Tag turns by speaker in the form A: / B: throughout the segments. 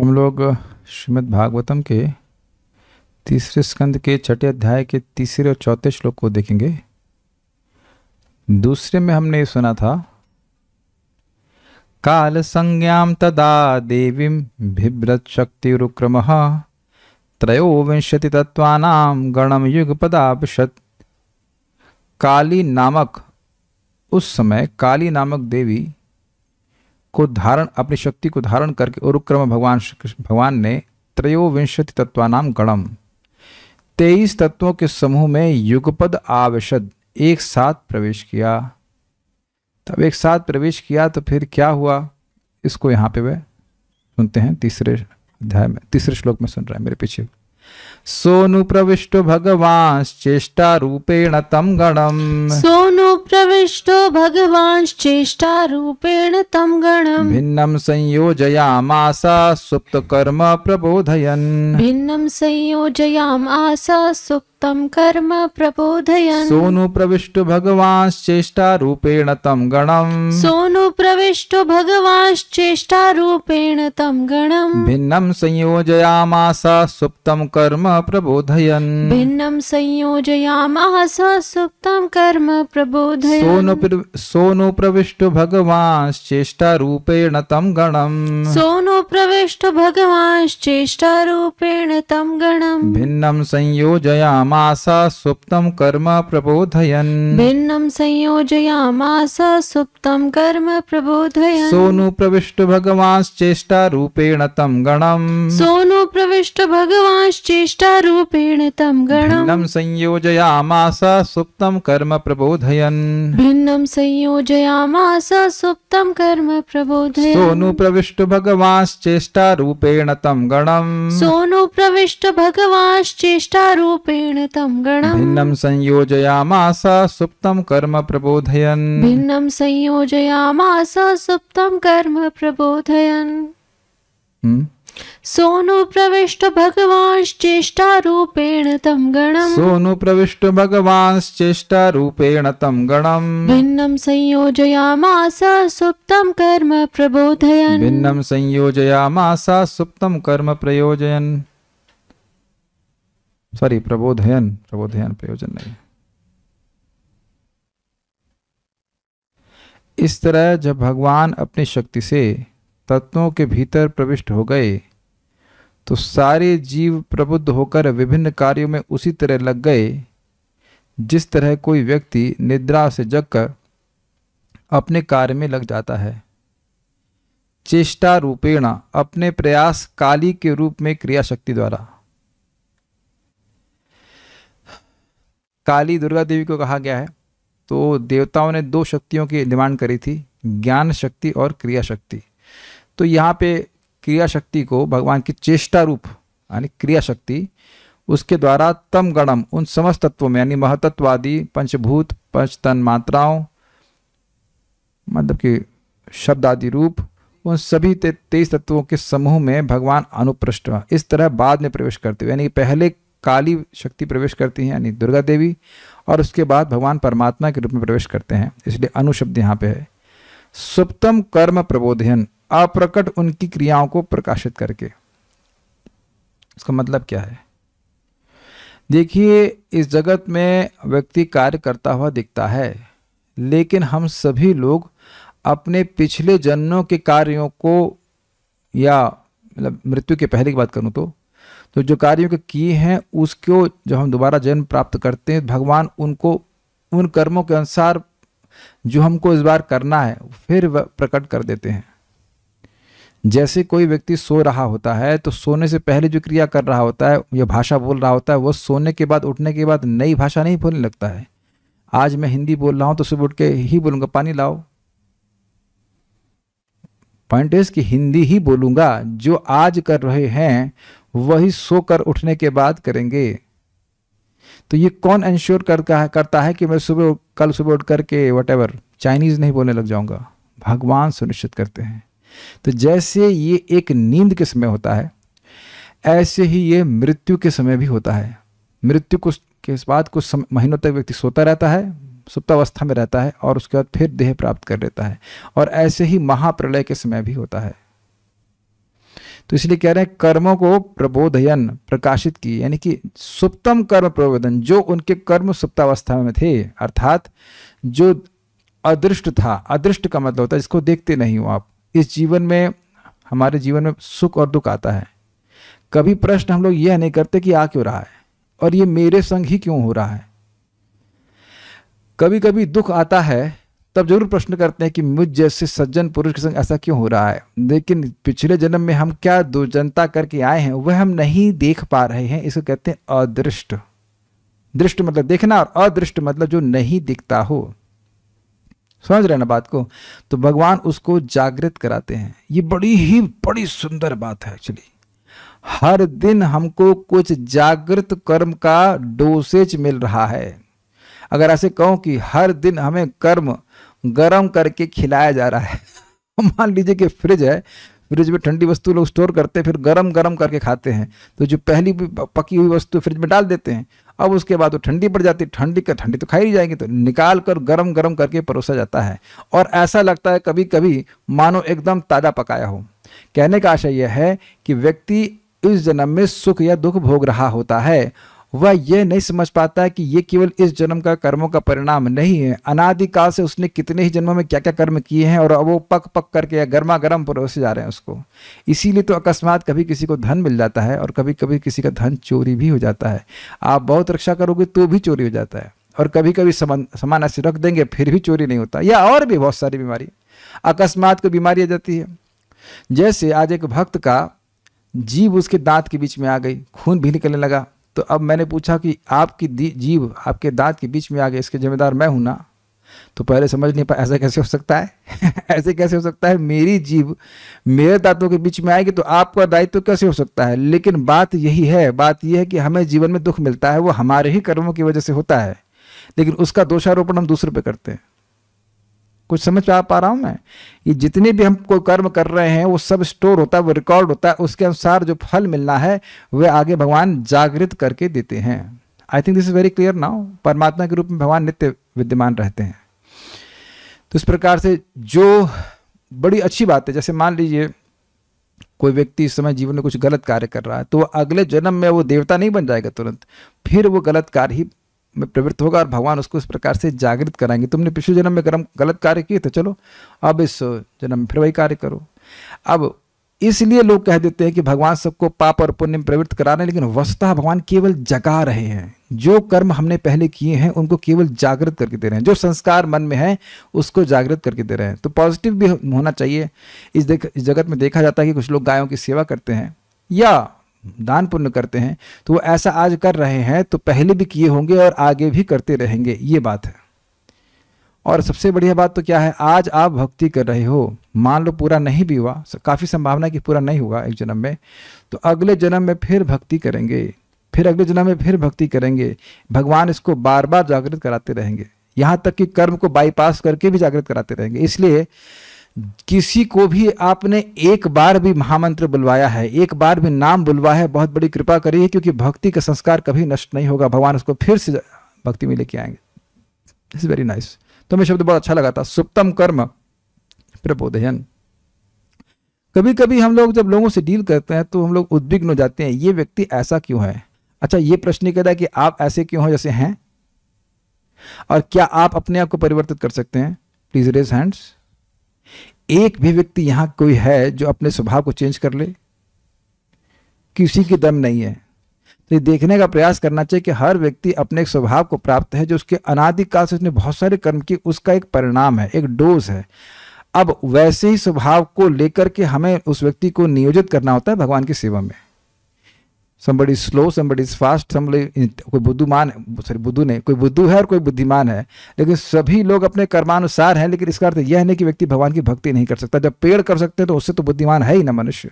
A: हम लोग श्रीमद् भागवतम के तीसरे स्कंद के छठे अध्याय के तीसरे और चौथे श्लोक को देखेंगे दूसरे में हमने सुना था काल संज्ञा तदा देवी बिभ्रत शक्ति रुक्रम त्रयोविंशति तत्वाम गणम युग पदापत काली नामक उस समय काली नामक देवी को धारण अपनी शक्ति को धारण करके और उरुक्रम भगवान भगवान ने त्रयोविंशति तत्वानाम गणम तेईस तत्वों के समूह में युगपद आवशद एक साथ प्रवेश किया तब एक साथ प्रवेश किया तो फिर क्या हुआ इसको यहाँ पे वे सुनते हैं तीसरे अध्याय में तीसरे श्लोक में सुन रहा है मेरे पीछे सोनु प्रविष्ट भगवान चेष्टा रूपेण तम गणम
B: सोनु प्रविष्टो भगवांश्चेष्टारूपेण तं गणम्
A: भिन्नं संयोजयामास सुप्तकर्म प्रबोधयन्
B: भिन्नं संयोजयामास सुप्तं कर्म प्रबोधय सोनु
A: प्रविष्टो भगवांश्चेष्टारूपेण तम गणम
B: सोनु प्रविष्टो तम गणम
A: गणम् संयोजयाम संयोजयामास सुप्तं कर्म प्रबोधयन्
B: संयोजयाम संयोजयामास सुप्तं कर्म प्रबोध
A: सोनु प्रविष्ट रूपेण तम गणम
B: सोनु प्रविष्ट तम गणम
A: भिन्नम संयोजया मासा सुप्तम कर्म
B: भिन्नम संयोजया मासा सुप्तम कर्म प्रबोधयन सोनु
A: प्रविष्ट रूपेण तम गणम
B: सोनु प्रविष्ट तम गणम
A: भिन्नम संयोजया मासा सुप्तम कर्म प्रबोधयन
B: भिन्नम संयोजयास सुप्तं कर्म प्रबोध सोनु
A: प्रबोधय तम गणम
B: सोनु प्रविष्ट सोऽनुप्रविष्ट रूपेण तम गणम
A: भिन्नम संयोजयास सुप्तं कर्म प्रबोधयन
B: भिन्नम संयोजयामास सुप्तं कर्म प्रबोधयन् सोऽनुप्रविष्ट भगवांश्चेष्टारूपेण तं गणम्
A: सोऽनुप्रविष्ट भगवांश्चेष्टारूपेण तं गणम्
B: भिन्नं संयोजयामास सुप्तं कर्म प्रबोधयन्
A: भिन्नं संयोजयामास सुप्तं कर्म प्रयोजयन् सॉरी प्रबोधयन प्रबोधयन प्रयोजन नहीं इस तरह जब भगवान अपनी शक्ति से तत्वों के भीतर प्रविष्ट हो गए तो सारे जीव प्रबुद्ध होकर विभिन्न कार्यों में उसी तरह लग गए जिस तरह कोई व्यक्ति निद्रा से जगकर अपने कार्य में लग जाता है चेष्टा रूपेण अपने प्रयास काली के रूप में क्रिया शक्ति द्वारा काली दुर्गा देवी को कहा गया है तो देवताओं ने दो शक्तियों की डिमांड करी थी ज्ञान शक्ति और क्रिया शक्ति तो यहाँ पे क्रिया शक्ति को भगवान की चेष्टा रूप यानी क्रिया शक्ति उसके द्वारा तम गणम उन समस्त तत्वों में यानी आदि पंचभूत पंचतन मात्राओं मतलब कि शब्द आदि रूप उन सभी ते, तेईस तत्वों के समूह में भगवान अनुपृष्ट इस तरह बाद में प्रवेश करते हुए यानी पहले काली शक्ति प्रवेश करती हैं यानी दुर्गा देवी और उसके बाद भगवान परमात्मा के रूप में प्रवेश करते हैं इसलिए अनुशब्द यहाँ पे है सुप्तम कर्म प्रबोधयन अप्रकट उनकी क्रियाओं को प्रकाशित करके इसका मतलब क्या है देखिए इस जगत में व्यक्ति कार्य करता हुआ दिखता है लेकिन हम सभी लोग अपने पिछले जन्मों के कार्यों को या मतलब मृत्यु के पहले की बात करूँ तो तो जो कार्यों के किए हैं उसको जो हम दोबारा जन्म प्राप्त करते हैं भगवान उनको उन कर्मों के अनुसार जो हमको इस बार करना है फिर प्रकट कर देते हैं जैसे कोई व्यक्ति सो रहा होता है तो सोने से पहले जो क्रिया कर रहा होता है या भाषा बोल रहा होता है वो सोने के बाद उठने के बाद नई भाषा नहीं बोलने लगता है आज मैं हिंदी बोल रहा हूँ तो सुबह उठ के ही बोलूँगा पानी लाओ पॉइंट इज कि हिंदी ही बोलूंगा जो आज कर रहे हैं वही सो कर उठने के बाद करेंगे तो ये कौन एंश्योर करता है करता है कि मैं सुबह कल सुबह उठ करके वट चाइनीज़ नहीं बोलने लग जाऊंगा भगवान सुनिश्चित करते हैं तो जैसे ये एक नींद के समय होता है ऐसे ही ये मृत्यु के समय भी होता है मृत्यु कुछ के बाद कुछ महीनों तक व्यक्ति सोता रहता है सुप्तावस्था में रहता है और उसके बाद फिर देह प्राप्त कर लेता है और ऐसे ही महाप्रलय के समय भी होता है तो इसलिए कह रहे हैं कर्मों को प्रबोधयन प्रकाशित की यानी कि सुप्तम कर्म प्रबोधन जो उनके कर्म सुप्तावस्था में थे अर्थात जो अदृष्ट था अदृष्ट का मतलब होता है जिसको देखते नहीं हो आप इस जीवन में हमारे जीवन में सुख और दुख आता है कभी प्रश्न हम लोग यह नहीं करते कि आ क्यों रहा है और ये मेरे संग ही क्यों हो रहा है कभी कभी दुख आता है तब जरूर प्रश्न करते हैं कि मुझ जैसे सज्जन पुरुष के संग ऐसा क्यों हो रहा है लेकिन पिछले जन्म में हम क्या दुर्जनता करके आए हैं वह हम नहीं देख पा रहे हैं इसको कहते हैं अदृष्ट दृष्ट मतलब देखना और अदृष्ट मतलब जो नहीं दिखता हो समझ रहे ना बात को तो भगवान उसको जागृत कराते हैं ये बड़ी ही बड़ी सुंदर बात है एक्चुअली हर दिन हमको कुछ जागृत कर्म का डोसेज मिल रहा है अगर ऐसे कहूँ कि हर दिन हमें कर्म गर्म करके खिलाया जा रहा है मान लीजिए कि फ्रिज है फ्रिज में ठंडी वस्तु लोग स्टोर करते हैं फिर गर्म गर्म करके खाते हैं तो जो पहली पकी हुई वस्तु फ्रिज में डाल देते हैं अब उसके बाद वो ठंडी पड़ जाती ठंडी का ठंडी तो खाई ही जाएंगे तो निकाल कर गर्म गर्म करके परोसा जाता है और ऐसा लगता है कभी कभी मानो एकदम ताज़ा पकाया हो कहने का आशय यह है कि व्यक्ति इस जन्म में सुख या दुख भोग रहा होता है वह यह नहीं समझ पाता कि ये केवल इस जन्म का कर्मों का परिणाम नहीं है अनादिकाल से उसने कितने ही जन्मों में क्या क्या कर्म किए हैं और अब वो पक पक करके या गर्मा गर्म परोसे जा रहे हैं उसको इसीलिए तो अकस्मात कभी किसी को धन मिल जाता है और कभी कभी किसी का धन चोरी भी हो जाता है आप बहुत रक्षा करोगे तो भी चोरी हो जाता है और कभी कभी समान समान ऐसे रख देंगे फिर भी चोरी नहीं होता या और भी बहुत सारी बीमारी अकस्मात को बीमारी आ जाती है जैसे आज एक भक्त का जीव उसके दांत के बीच में आ गई खून भी निकलने लगा तो अब मैंने पूछा कि आपकी जीव आपके दांत के बीच में आ गए इसके जिम्मेदार मैं हूं ना तो पहले समझ नहीं पाया ऐसा कैसे हो सकता है ऐसे कैसे हो सकता है मेरी जीव मेरे दांतों के बीच में आएगी तो आपका दायित्व तो कैसे हो सकता है लेकिन बात यही है बात यह है कि हमें जीवन में दुख मिलता है वो हमारे ही कर्मों की वजह से होता है लेकिन उसका दोषारोपण हम दूसरे पे करते हैं कुछ समझ आ पा रहा हूँ मैं ये जितने भी हम कोई कर्म कर रहे हैं वो सब स्टोर होता है वो रिकॉर्ड होता है उसके अनुसार जो फल मिलना है वह आगे भगवान जागृत करके देते हैं I think this is very clear now परमात्मा के रूप में भगवान नित्य विद्यमान रहते हैं तो इस प्रकार से जो बड़ी अच्छी बात है जैसे मान लीजिए कोई व्यक्ति इस समय जीवन में कुछ गलत कार्य कर रहा है तो अगले जन्म में वो देवता नहीं बन जाएगा तुरंत फिर वो गलत कार्य ही में प्रवृत्त होगा और भगवान उसको इस प्रकार से जागृत कराएंगे तुमने पिछले जन्म में गर्म गलत कार्य किए तो चलो अब इस जन्म में फिर वही कार्य करो अब इसलिए लोग कह देते हैं कि भगवान सबको पाप और पुण्य में प्रवृत्त करा रहे हैं लेकिन वस्तुतः भगवान केवल जगा रहे हैं जो कर्म हमने पहले किए हैं उनको केवल जागृत करके दे रहे हैं जो संस्कार मन में है उसको जागृत करके दे रहे हैं तो पॉजिटिव भी होना चाहिए इस, इस जगत में देखा जाता है कि कुछ लोग गायों की सेवा करते हैं या दान पुण्य करते हैं तो वो ऐसा आज कर रहे हैं तो पहले भी किए होंगे और आगे भी करते रहेंगे ये बात है और सबसे बढ़िया बात तो क्या है आज आप भक्ति कर रहे हो मान लो पूरा नहीं भी हुआ काफ़ी संभावना कि पूरा नहीं हुआ एक जन्म में तो अगले जन्म में फिर भक्ति करेंगे फिर अगले जन्म में फिर भक्ति करेंगे भगवान इसको बार बार जागृत कराते रहेंगे यहाँ तक कि कर्म को बाईपास करके भी जागृत कराते रहेंगे इसलिए किसी को भी आपने एक बार भी महामंत्र बुलवाया है एक बार भी नाम बुलवाया है बहुत बड़ी कृपा करी है क्योंकि भक्ति का संस्कार कभी नष्ट नहीं होगा भगवान उसको फिर से भक्ति में लेके आएंगे दिस वेरी नाइस तो मैं शब्द बहुत अच्छा लगा था सुप्तम कर्म प्रबोधयन कभी कभी हम लोग जब लोगों से डील करते हैं तो हम लोग उद्विग्न हो जाते हैं ये व्यक्ति ऐसा क्यों है अच्छा ये प्रश्न कहता है कि आप ऐसे क्यों हो जैसे हैं और क्या आप अपने आप को परिवर्तित कर सकते हैं प्लीज रेज हैंड्स एक भी व्यक्ति यहां कोई है जो अपने स्वभाव को चेंज कर ले किसी की दम नहीं है तो ये देखने का प्रयास करना चाहिए कि हर व्यक्ति अपने एक स्वभाव को प्राप्त है जो उसके अनादिकाल से उसने बहुत सारे कर्म किए उसका एक परिणाम है एक डोज है अब वैसे ही स्वभाव को लेकर के हमें उस व्यक्ति को नियोजित करना होता है भगवान की सेवा में somebody is slow somebody is fast somebody कोई बुद्धिमान सॉरी बुद्धू नहीं कोई बुद्धू है और कोई बुद्धिमान है लेकिन सभी लोग अपने कर्मानुसार हैं लेकिन इसका अर्थ यह नहीं कि व्यक्ति भगवान की भक्ति नहीं कर सकता जब पेड़ कर सकते हैं तो उससे तो बुद्धिमान है ही ना मनुष्य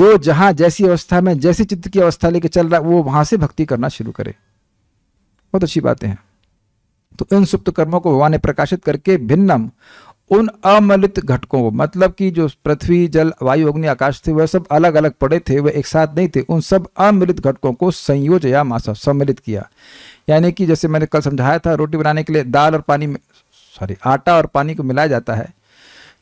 A: जो जहाँ जैसी अवस्था में जैसी चित्त की अवस्था लेके चल रहा है वो वहाँ से भक्ति करना शुरू करे बहुत अच्छी बातें हैं तो इन सुप्त कर्मों को भगवान ने प्रकाशित करके भिन्नम उन अमलित घटकों को मतलब कि जो पृथ्वी जल वायु अग्नि आकाश थे वह सब अलग अलग पड़े थे वह एक साथ नहीं थे उन सब अमिलित घटकों को संयोज या मासा सम्मिलित किया यानी कि जैसे मैंने कल समझाया था रोटी बनाने के लिए दाल और पानी सॉरी आटा और पानी को मिलाया जाता है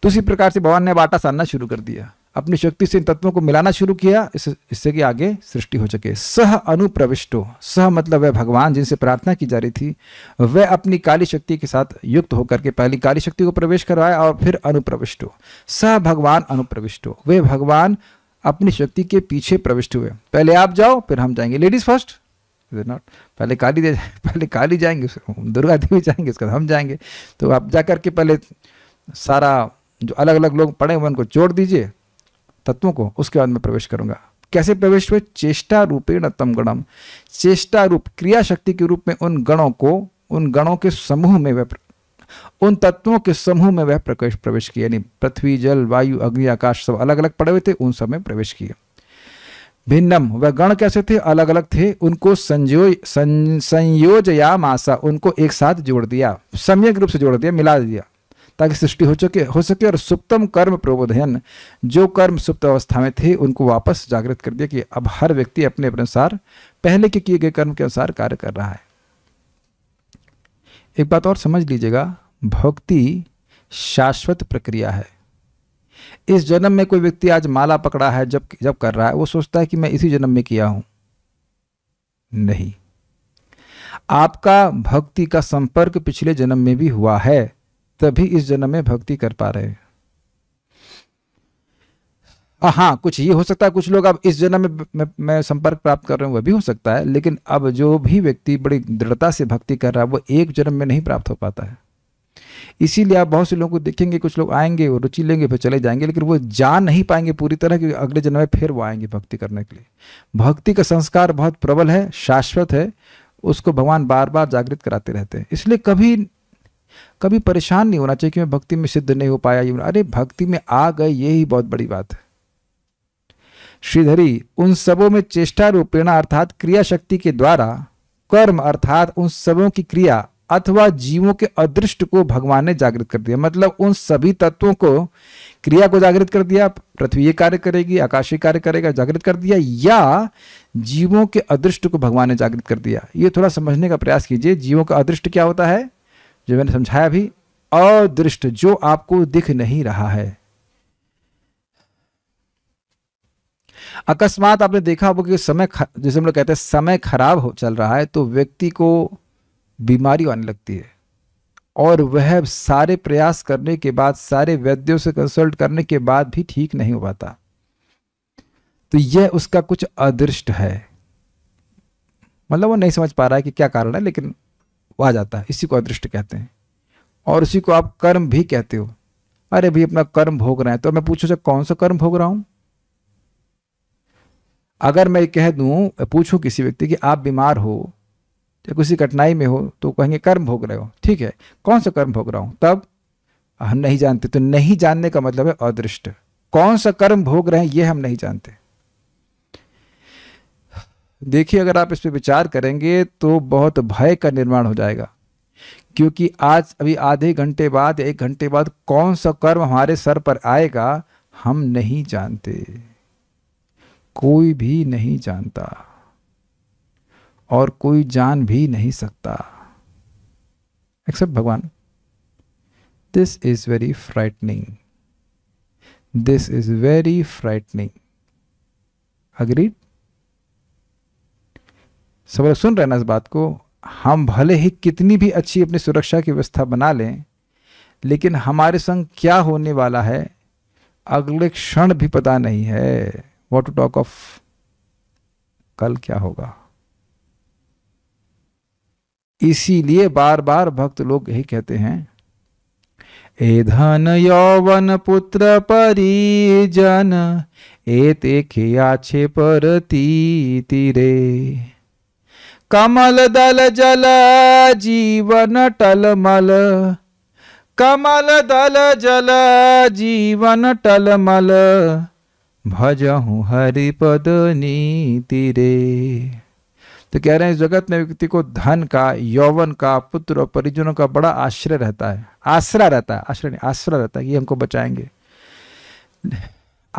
A: तो उसी प्रकार से भगवान ने अब आटा सानना शुरू कर दिया अपनी शक्ति से इन तत्वों को मिलाना शुरू किया इससे इससे कि आगे सृष्टि हो सके सह अनुप्रविष्टो सह मतलब वह भगवान जिनसे प्रार्थना की जा रही थी वह अपनी काली शक्ति के साथ युक्त होकर के पहली काली शक्ति को प्रवेश करवाया और फिर अनुप्रविष्टो सह भगवान अनुप्रविष्टो वे भगवान अपनी शक्ति के पीछे प्रविष्ट हुए पहले आप जाओ फिर हम जाएंगे लेडीज फर्स्ट नॉट पहले काली पहले काली जाएंगे दुर्गा देवी जाएंगे उसके बाद हम जाएंगे तो आप जा करके पहले सारा जो अलग अलग लोग पड़े हुए उनको जोड़ दीजिए तत्वों को उसके बाद में प्रवेश करूंगा कैसे प्रवेश हुए चेष्टा रूपेण तम गणम चेष्टा रूप क्रिया शक्ति के रूप में उन गणों को उन गणों के समूह में वह उन तत्वों के समूह में वह प्रवेश प्रवेश किया यानी पृथ्वी जल वायु अग्नि आकाश सब अलग अलग पड़े हुए थे उन सब में प्रवेश किया भिन्नम वह गण कैसे थे अलग अलग थे उनको संजो सं, संयोजया मासा उनको एक साथ जोड़ दिया सम्यक रूप से जोड़ दिया मिला दिया ताकि सृष्टि हो चुके हो सके और सुप्तम कर्म प्रबोधयन जो कर्म सुप्त अवस्था में थे उनको वापस जागृत कर दिया कि अब हर व्यक्ति अपने अनुसार पहले के किए गए कर्म के अनुसार कार्य कर रहा है एक बात और समझ लीजिएगा भक्ति शाश्वत प्रक्रिया है इस जन्म में कोई व्यक्ति आज माला पकड़ा है जब जब कर रहा है वो सोचता है कि मैं इसी जन्म में किया हूं नहीं आपका भक्ति का संपर्क पिछले जन्म में भी हुआ है तभी इस जन्म में भक्ति कर पा रहे हाँ कुछ ये हो सकता है कुछ लोग अब इस जन्म में मैं, संपर्क प्राप्त कर रहे हूँ वह भी हो सकता है लेकिन अब जो भी व्यक्ति बड़ी दृढ़ता से भक्ति कर रहा है वो एक जन्म में नहीं प्राप्त हो पाता है इसीलिए आप बहुत से लोगों को देखेंगे कुछ लोग आएंगे और रुचि लेंगे फिर चले जाएंगे लेकिन वो जान नहीं पाएंगे पूरी तरह कि अगले जन्म में फिर वो आएंगे भक्ति करने के लिए भक्ति का संस्कार बहुत प्रबल है शाश्वत है उसको भगवान बार बार जागृत कराते रहते हैं इसलिए कभी कभी परेशान नहीं होना चाहिए कि मैं भक्ति में सिद्ध नहीं हो पाया अरे भक्ति में आ गए ये ही बहुत बड़ी बात है श्रीधरी उन सबों में चेष्टा रूपेणा अर्थात क्रिया शक्ति के द्वारा कर्म अर्थात उन सबों की क्रिया अथवा जीवों के अदृष्ट को भगवान ने जागृत कर दिया मतलब उन सभी तत्वों को क्रिया को जागृत कर दिया पृथ्वी कार्य करेगी आकाशीय कार्य करेगा जागृत कर दिया या जीवों के अदृष्ट को भगवान ने जागृत कर दिया ये थोड़ा समझने का प्रयास कीजिए जीवों का अदृष्ट क्या होता है जो मैंने समझाया भी अदृष्ट जो आपको दिख नहीं रहा है अकस्मात आपने देखा होगा कि समय जैसे हम लोग कहते हैं समय खराब हो चल रहा है तो व्यक्ति को बीमारी आने लगती है और वह सारे प्रयास करने के बाद सारे वैद्यों से कंसल्ट करने के बाद भी ठीक नहीं हो पाता तो यह उसका कुछ अदृष्ट है मतलब वो नहीं समझ पा रहा है कि क्या कारण है लेकिन आ जाता है इसी को अदृष्ट कहते हैं और उसी को आप कर्म भी कहते हो अरे भाई अपना कर्म भोग रहे हैं तो मैं पूछूं कौन सा कर्म भोग रहा हूं अगर मैं कह दू पूछू किसी व्यक्ति कि आप बीमार हो या किसी कठिनाई में हो तो कहेंगे कर्म भोग रहे हो ठीक है कौन सा कर्म भोग रहा हूं तब हम नहीं जानते तो नहीं जानने का मतलब है अदृष्ट कौन सा कर्म भोग रहे हैं यह हम नहीं जानते देखिए अगर आप इस पर विचार करेंगे तो बहुत भय का निर्माण हो जाएगा क्योंकि आज अभी आधे घंटे बाद एक घंटे बाद कौन सा कर्म हमारे सर पर आएगा हम नहीं जानते कोई भी नहीं जानता और कोई जान भी नहीं सकता एक्सेप्ट भगवान this is very frightening this is very frightening agreed सब लोग सुन रहे ना इस बात को हम भले ही कितनी भी अच्छी अपनी सुरक्षा की व्यवस्था बना लें लेकिन हमारे संग क्या होने वाला है अगले क्षण भी पता नहीं है वॉट टू टॉक ऑफ कल क्या होगा इसीलिए बार बार भक्त लोग यही कहते हैं ए धन यौवन पुत्र परिजन ए ते खे छे पर ती तिरे कमल दल जल जीवन टलमल कमल दल जल जीवन टलमल भजहूँ हरिपद नीति रे तो कह रहे हैं इस जगत में व्यक्ति को धन का यौवन का पुत्र और परिजनों का बड़ा आश्रय रहता है आश्रय रहता है आश्रय नहीं आश्रय रहता है ये हमको बचाएंगे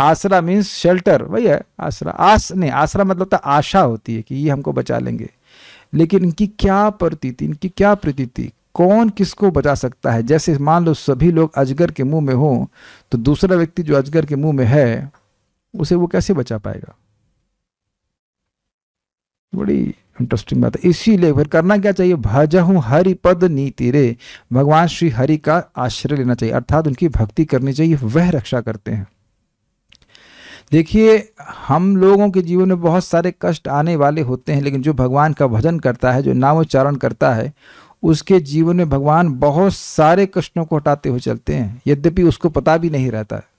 A: आसरा मीन्स शेल्टर वही है आसरा आस नहीं आसरा मतलब तो आशा होती है कि ये हमको बचा लेंगे लेकिन इनकी क्या प्रतीति इनकी क्या प्रतीति कौन किसको बचा सकता है जैसे मान लो सभी लोग अजगर के मुंह में हो तो दूसरा व्यक्ति जो अजगर के मुंह में है उसे वो कैसे बचा पाएगा बड़ी इंटरेस्टिंग बात है इसीलिए फिर करना क्या चाहिए हरि हरिपद नीति रे भगवान श्री हरि का आश्रय लेना चाहिए अर्थात उनकी भक्ति करनी चाहिए वह रक्षा करते हैं देखिए हम लोगों के जीवन में बहुत सारे कष्ट आने वाले होते हैं लेकिन जो भगवान का भजन करता है जो नामोच्चारण करता है उसके जीवन में भगवान बहुत सारे कष्टों को हटाते हुए चलते हैं यद्यपि उसको पता भी नहीं रहता है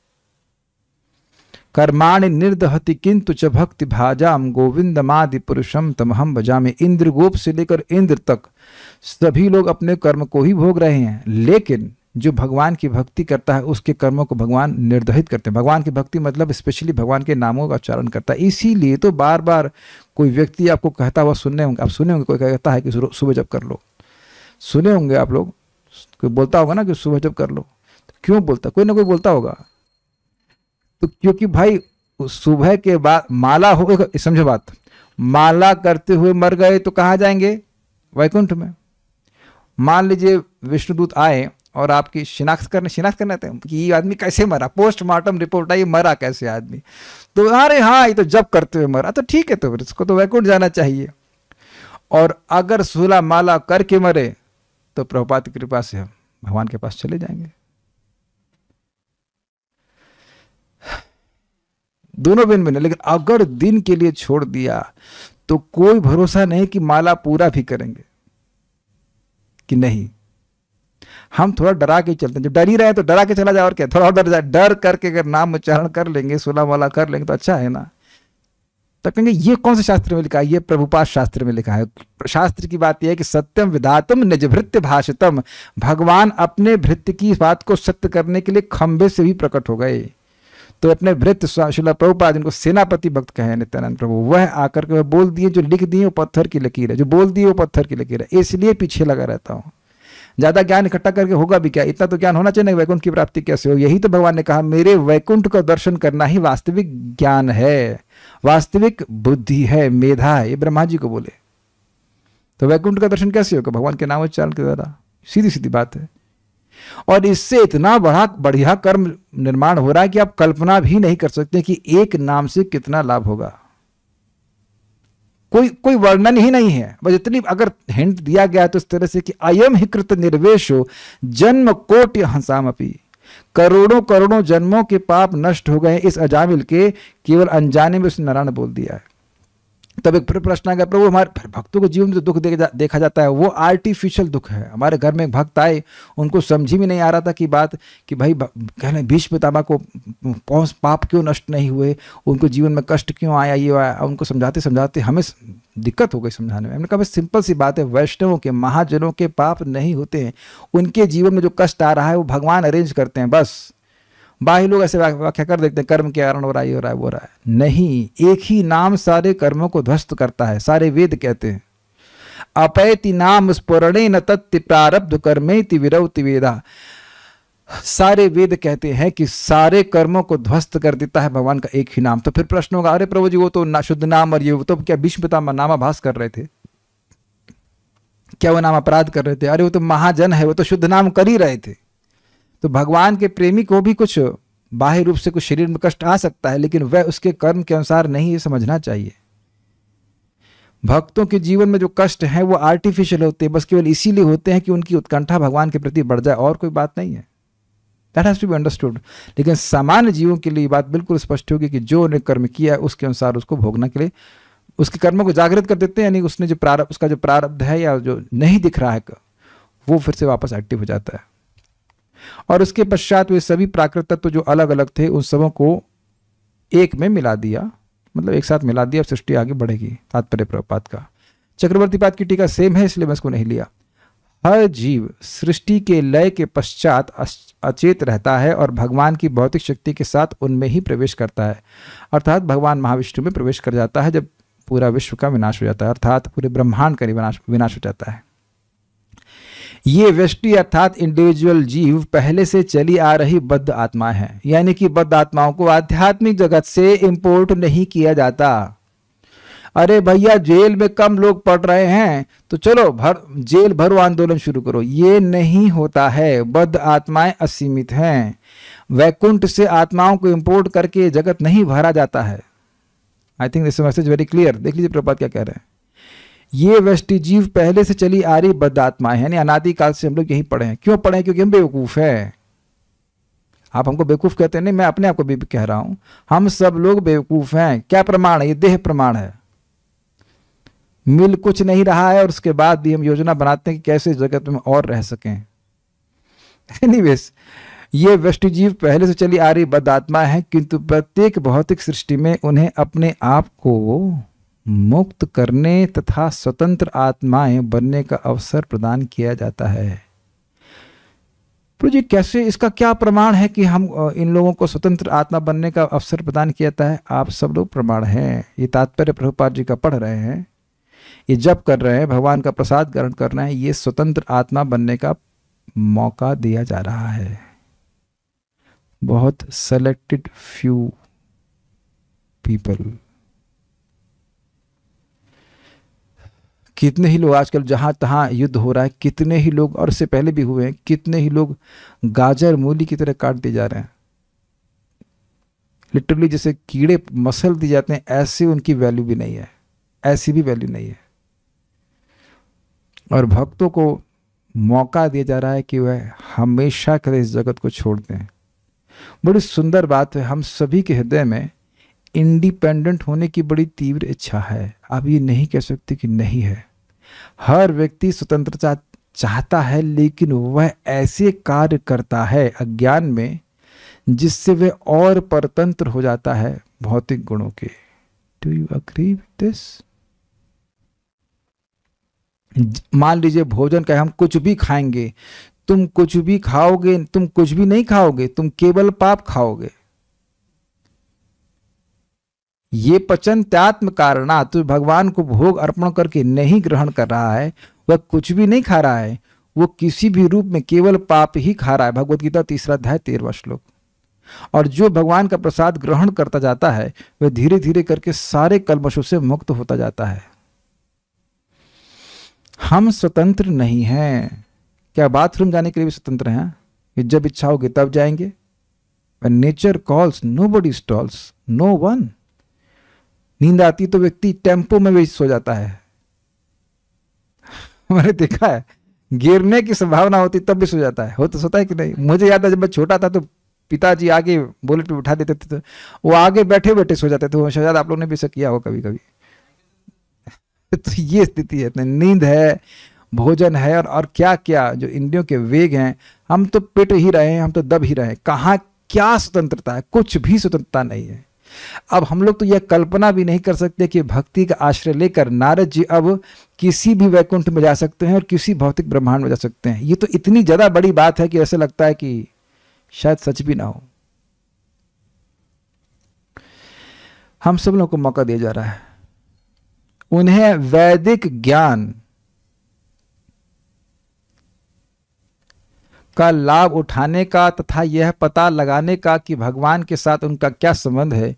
A: कर्माणि निर्दहति किंतु च भक्ति भाजाम गोविंदमादि पुरुषम तमहम इंद्र गोप से लेकर इंद्र तक सभी लोग अपने कर्म को ही भोग रहे हैं लेकिन जो भगवान की भक्ति करता है उसके कर्मों को भगवान निर्धारित करते हैं भगवान की भक्ति मतलब स्पेशली भगवान के नामों का उच्चारण करता है इसीलिए तो बार बार कोई व्यक्ति आपको कहता हुआ सुनने होंगे आप सुने होंगे कोई कहता है कि सुबह जब कर लो सुने होंगे आप लोग कोई बोलता होगा ना कि सुबह जब कर लो तो क्यों बोलता कोई ना कोई बोलता होगा तो क्योंकि भाई सुबह के बाद माला हो समझो बात माला करते हुए मर गए तो कहाँ जाएंगे वैकुंठ में मान लीजिए विष्णुदूत आए और आपकी शिनाख्त करने शिनाख्त करने आते हैं कि ये आदमी कैसे मरा पोस्टमार्टम रिपोर्ट आई मरा कैसे आदमी तो अरे हाँ ये तो जब करते हुए मरा तो ठीक है तो फिर इसको तो वैकुंठ जाना चाहिए और अगर सूला माला करके मरे तो प्रभुपात कृपा से हम भगवान के पास चले जाएंगे दोनों बिन बिना लेकिन अगर दिन के लिए छोड़ दिया तो कोई भरोसा नहीं कि माला पूरा भी करेंगे कि नहीं हम थोड़ा डरा के चलते हैं जब डर ही रहे तो डरा के चला जाए और क्या थोड़ा डर जाए डर करके अगर नाम उच्चारण कर लेंगे सोलह वाला कर लेंगे तो अच्छा है ना तो कहेंगे ये कौन से शास्त्र में लिखा है ये प्रभुपात शास्त्र में लिखा है शास्त्र की बात यह है कि सत्यम विधातम निज भृत्य भाषितम भगवान अपने भृत्य की बात को सत्य करने के लिए खंभे से भी प्रकट हो गए तो अपने वृत्त शिला प्रभुपा जिनको सेनापति भक्त कहे नित्यानंद प्रभु वह आकर के वह बोल दिए जो लिख दिए वो पत्थर की लकीर है जो बोल दिए वो पत्थर की लकीर है इसलिए पीछे लगा रहता हूँ ज्यादा ज्ञान इकट्ठा करके होगा भी क्या इतना तो ज्ञान होना चाहिए ना वैकुंठ की प्राप्ति कैसे हो यही तो भगवान ने कहा मेरे वैकुंठ का दर्शन करना ही वास्तविक ज्ञान है वास्तविक बुद्धि है मेधा है ये ब्रह्मा जी को बोले तो वैकुंठ का दर्शन कैसे होगा भगवान के नाम उच्चारण के द्वारा सीधी सीधी बात है और इससे इतना बड़ा बढ़िया कर्म निर्माण हो रहा है कि आप कल्पना भी नहीं कर सकते कि एक नाम से कितना लाभ होगा कोई कोई वर्णन ही नहीं है बस इतनी अगर हिंट दिया गया तो इस तरह से कि अयम ही कृत हो जन्म कोट हंसाम अपी करोड़ों करोड़ों जन्मों के पाप नष्ट हो गए इस अजामिल के केवल अनजाने में उसने नारायण बोल दिया है तब एक फिर प्रश्न आ गया प्रभु हमारे भक्तों के जीवन में तो दुख दे, देखा जाता है वो आर्टिफिशियल दुख है हमारे घर में एक भक्त आए उनको समझी ही नहीं आ रहा था कि बात कि भाई कह रहे भीष्म पितामा को पौस पाप क्यों नष्ट नहीं हुए उनको जीवन में कष्ट क्यों आया ये आया उनको समझाते समझाते हमें दिक्कत हो गई समझाने में हमने कहा सिंपल सी बात है वैष्णवों के महाजनों के पाप नहीं होते हैं उनके जीवन में जो कष्ट आ रहा है वो भगवान अरेंज करते हैं बस बाह्य लोग ऐसे व्याख्या कर देते हैं कर्म के कारण हो रहा है हो रहा है वो रहा है नहीं एक ही नाम सारे कर्मों को ध्वस्त करता है सारे वेद कहते हैं अपैति नाम स्पुरणे न तत्ति प्रारब्ध कर्मे ति वेदा सारे वेद कहते हैं कि सारे कर्मों को ध्वस्त कर देता है भगवान का एक ही नाम तो फिर प्रश्न होगा अरे प्रभु जी वो तो ना शुद्ध नाम और ये वो तो क्या भीष्मतामा नामाभास कर रहे थे क्या वो नाम अपराध कर रहे थे अरे वो तो महाजन है वो तो शुद्ध नाम कर ही रहे थे तो भगवान के प्रेमी को भी कुछ बाह्य रूप से कुछ शरीर में कष्ट आ सकता है लेकिन वह उसके कर्म के अनुसार नहीं समझना चाहिए भक्तों के जीवन में जो कष्ट है वो आर्टिफिशियल होते हैं बस केवल इसीलिए होते हैं कि उनकी उत्कंठा भगवान के प्रति बढ़ जाए और कोई बात नहीं है that has to be understood लेकिन सामान्य जीवों के लिए बात बिल्कुल स्पष्ट होगी कि जो उन्हें कर्म किया उसके अनुसार उसको भोगना के लिए उसके कर्मों को जागृत कर देते हैं यानी उसने जो प्रारब्ध उसका जो प्रारब्ध है या जो नहीं दिख रहा है वो फिर से वापस एक्टिव हो जाता है और उसके पश्चात वे सभी प्राकृत तत्व जो अलग अलग थे उन सबों को एक में मिला दिया मतलब एक साथ मिला दिया सृष्टि आगे बढ़ेगी तात्पर्य प्रपात का चक्रवर्ती पात की टीका सेम है इसलिए मैं इसको नहीं लिया हर जीव सृष्टि के लय के पश्चात अचेत रहता है और भगवान की भौतिक शक्ति के साथ उनमें ही प्रवेश करता है अर्थात भगवान महाविष्णु में प्रवेश कर जाता है जब पूरा विश्व का विनाश हो जाता है अर्थात पूरे ब्रह्मांड का विनाश विनाश हो जाता है ये व्यष्टि अर्थात इंडिविजुअल जीव पहले से चली आ रही बद्ध आत्मा है यानी कि बद्ध आत्माओं को आध्यात्मिक जगत से इम्पोर्ट नहीं किया जाता अरे भैया जेल में कम लोग पढ़ रहे हैं तो चलो भर जेल भरो आंदोलन शुरू करो ये नहीं होता है बद्ध आत्माएं असीमित हैं वैकुंठ से आत्माओं को इंपोर्ट करके जगत नहीं भरा जाता है I think this message very clear देख लीजिए प्रपात क्या कह रहे हैं ये जीव पहले से चली आ रही है यानी अनादिकाल से हम लोग यही पढ़े हैं क्यों पढ़े हैं क्योंकि हम बेवकूफ़ है आप हमको बेवकूफ़ कहते हैं नहीं मैं अपने आप को भी कह रहा हूं हम सब लोग बेवकूफ़ हैं क्या प्रमाण है ये देह प्रमाण है मिल कुछ नहीं रहा है और उसके बाद भी हम योजना बनाते हैं कि कैसे जगत में और रह सके एनीवेज ये वृष्टि जीव पहले से चली आ रही बदात्मा है किंतु प्रत्येक भौतिक सृष्टि में उन्हें अपने आप को मुक्त करने तथा स्वतंत्र आत्माएं बनने का अवसर प्रदान किया जाता है प्रोजी जी कैसे इसका क्या प्रमाण है कि हम इन लोगों को स्वतंत्र आत्मा बनने का अवसर प्रदान किया जाता है आप सब लोग प्रमाण हैं ये तात्पर्य प्रभुपाद जी का पढ़ रहे हैं ये जप कर रहे हैं भगवान का प्रसाद ग्रहण कर रहे हैं ये स्वतंत्र आत्मा बनने का मौका दिया जा रहा है बहुत सेलेक्टेड फ्यू पीपल कितने ही लोग आजकल जहाँ तहाँ युद्ध हो रहा है कितने ही लोग और इससे पहले भी हुए हैं कितने ही लोग गाजर मूली की तरह काट दिए जा रहे हैं लिटरली जैसे कीड़े मसल दिए जाते हैं ऐसे उनकी वैल्यू भी नहीं है ऐसी भी वैल्यू नहीं है और भक्तों को मौका दिया जा रहा है कि वह हमेशा के इस जगत को छोड़ दें बड़ी सुंदर बात है हम सभी के हृदय में इंडिपेंडेंट होने की बड़ी तीव्र इच्छा है आप ये नहीं कह सकते कि नहीं है हर व्यक्ति स्वतंत्रता चाहता है लेकिन वह ऐसे कार्य करता है अज्ञान में जिससे वह और परतंत्र हो जाता है भौतिक गुणों के do you agree with this मान लीजिए भोजन का हम कुछ भी खाएंगे तुम कुछ भी खाओगे तुम कुछ भी नहीं खाओगे तुम केवल पाप खाओगे ये पचन त्यात्म कारणा तो भगवान को भोग अर्पण करके नहीं ग्रहण कर रहा है वह कुछ भी नहीं खा रहा है वो किसी भी रूप में केवल पाप ही खा रहा है भगवदगीता तीसरा अध्याय तेरवा श्लोक और जो भगवान का प्रसाद ग्रहण करता जाता है वह धीरे धीरे करके सारे कलमशों से मुक्त होता जाता है हम स्वतंत्र नहीं हैं क्या बाथरूम जाने के लिए भी स्वतंत्र हैं जब इच्छा होगी तब जाएंगे nature calls nobody stalls no one नींद आती है तो व्यक्ति टेम्पो में भी सो जाता है मैंने देखा है गिरने की संभावना होती तब भी सो जाता है हो तो सोता है कि नहीं मुझे याद है जब मैं छोटा था तो पिताजी आगे बुलेट पे उठा देते थे तो वो आगे बैठे बैठे सो जाते थे वो शायद आप लोगों ने भी ऐसा किया हो कभी कभी तो ये स्थिति है नींद है भोजन है और, और क्या क्या जो इंद्रियों के वेग हैं हम तो पिट ही रहे हैं हम तो दब ही रहे हैं कहाँ क्या स्वतंत्रता है कुछ भी स्वतंत्रता नहीं है अब हम लोग तो यह कल्पना भी नहीं कर सकते कि भक्ति का आश्रय लेकर नारद जी अब किसी भी वैकुंठ में जा सकते हैं और किसी भौतिक ब्रह्मांड में जा सकते हैं ये तो इतनी ज़्यादा बड़ी बात है कि ऐसा लगता है कि शायद सच भी ना हो हम सब लोगों को मौका दिया जा रहा है उन्हें वैदिक ज्ञान का लाभ उठाने का तथा यह पता लगाने का कि भगवान के साथ उनका क्या संबंध है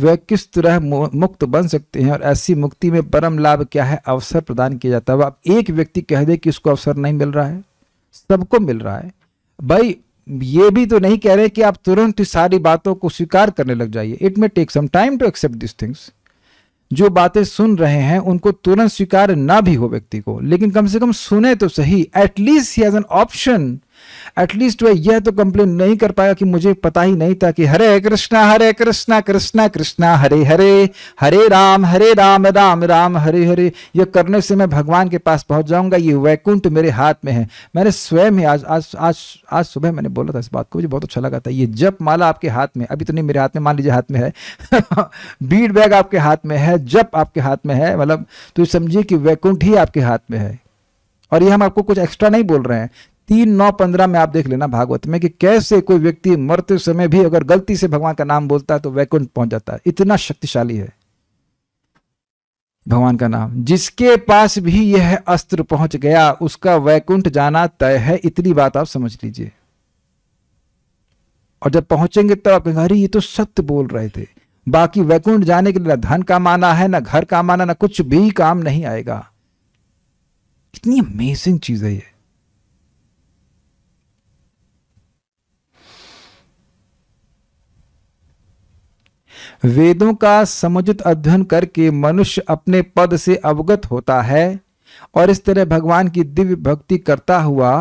A: वह किस तरह मुक्त बन सकते हैं और ऐसी मुक्ति में परम लाभ क्या है अवसर प्रदान किया जाता है अब एक व्यक्ति कह दे कि उसको अवसर नहीं मिल रहा है सबको मिल रहा है भाई ये भी तो नहीं कह रहे कि आप तुरंत सारी बातों को स्वीकार करने लग जाइए it may take some time to accept this things जो बातें सुन रहे हैं उनको तुरंत स्वीकार ना भी हो व्यक्ति को लेकिन कम से कम सुने तो सही एटलीस्ट ही एज एन ऑप्शन एटलीस्ट वह यह तो कंप्लेन नहीं कर पाया कि मुझे पता ही नहीं था कि हरे कृष्णा हरे कृष्णा कृष्णा कृष्णा हरे हरे हरे राम हरे राम राम राम हरे हरे यह करने से मैं भगवान के पास पहुंच जाऊंगा ये वैकुंठ मेरे हाथ में है मैंने स्वयं ही आज आज आज आज सुबह मैंने बोला था इस बात को मुझे बहुत अच्छा लगा था ये जप माला आपके हाथ में अभी तो नहीं मेरे हाथ में मान लीजिए हाथ में है बीड बैग आपके हाथ में है जप आपके हाथ में है मतलब तो समझिए कि वैकुंठ ही आपके हाथ में है और ये हम आपको कुछ एक्स्ट्रा नहीं बोल रहे हैं तीन नौ पंद्रह में आप देख लेना भागवत में कि कैसे कोई व्यक्ति मरते समय भी अगर गलती से भगवान का नाम बोलता है तो वैकुंठ पहुंच जाता है इतना शक्तिशाली है भगवान का नाम जिसके पास भी यह अस्त्र पहुंच गया उसका वैकुंठ जाना तय है इतनी बात आप समझ लीजिए और जब पहुंचेंगे तब तो आप कहेंगे अरे ये तो सत्य बोल रहे थे बाकी वैकुंठ जाने के लिए ना धन काम आना है ना घर काम आना ना कुछ भी काम नहीं आएगा कितनी अमेजिंग चीज है ये वेदों का समुचित अध्ययन करके मनुष्य अपने पद से अवगत होता है और इस तरह भगवान की दिव्य भक्ति करता हुआ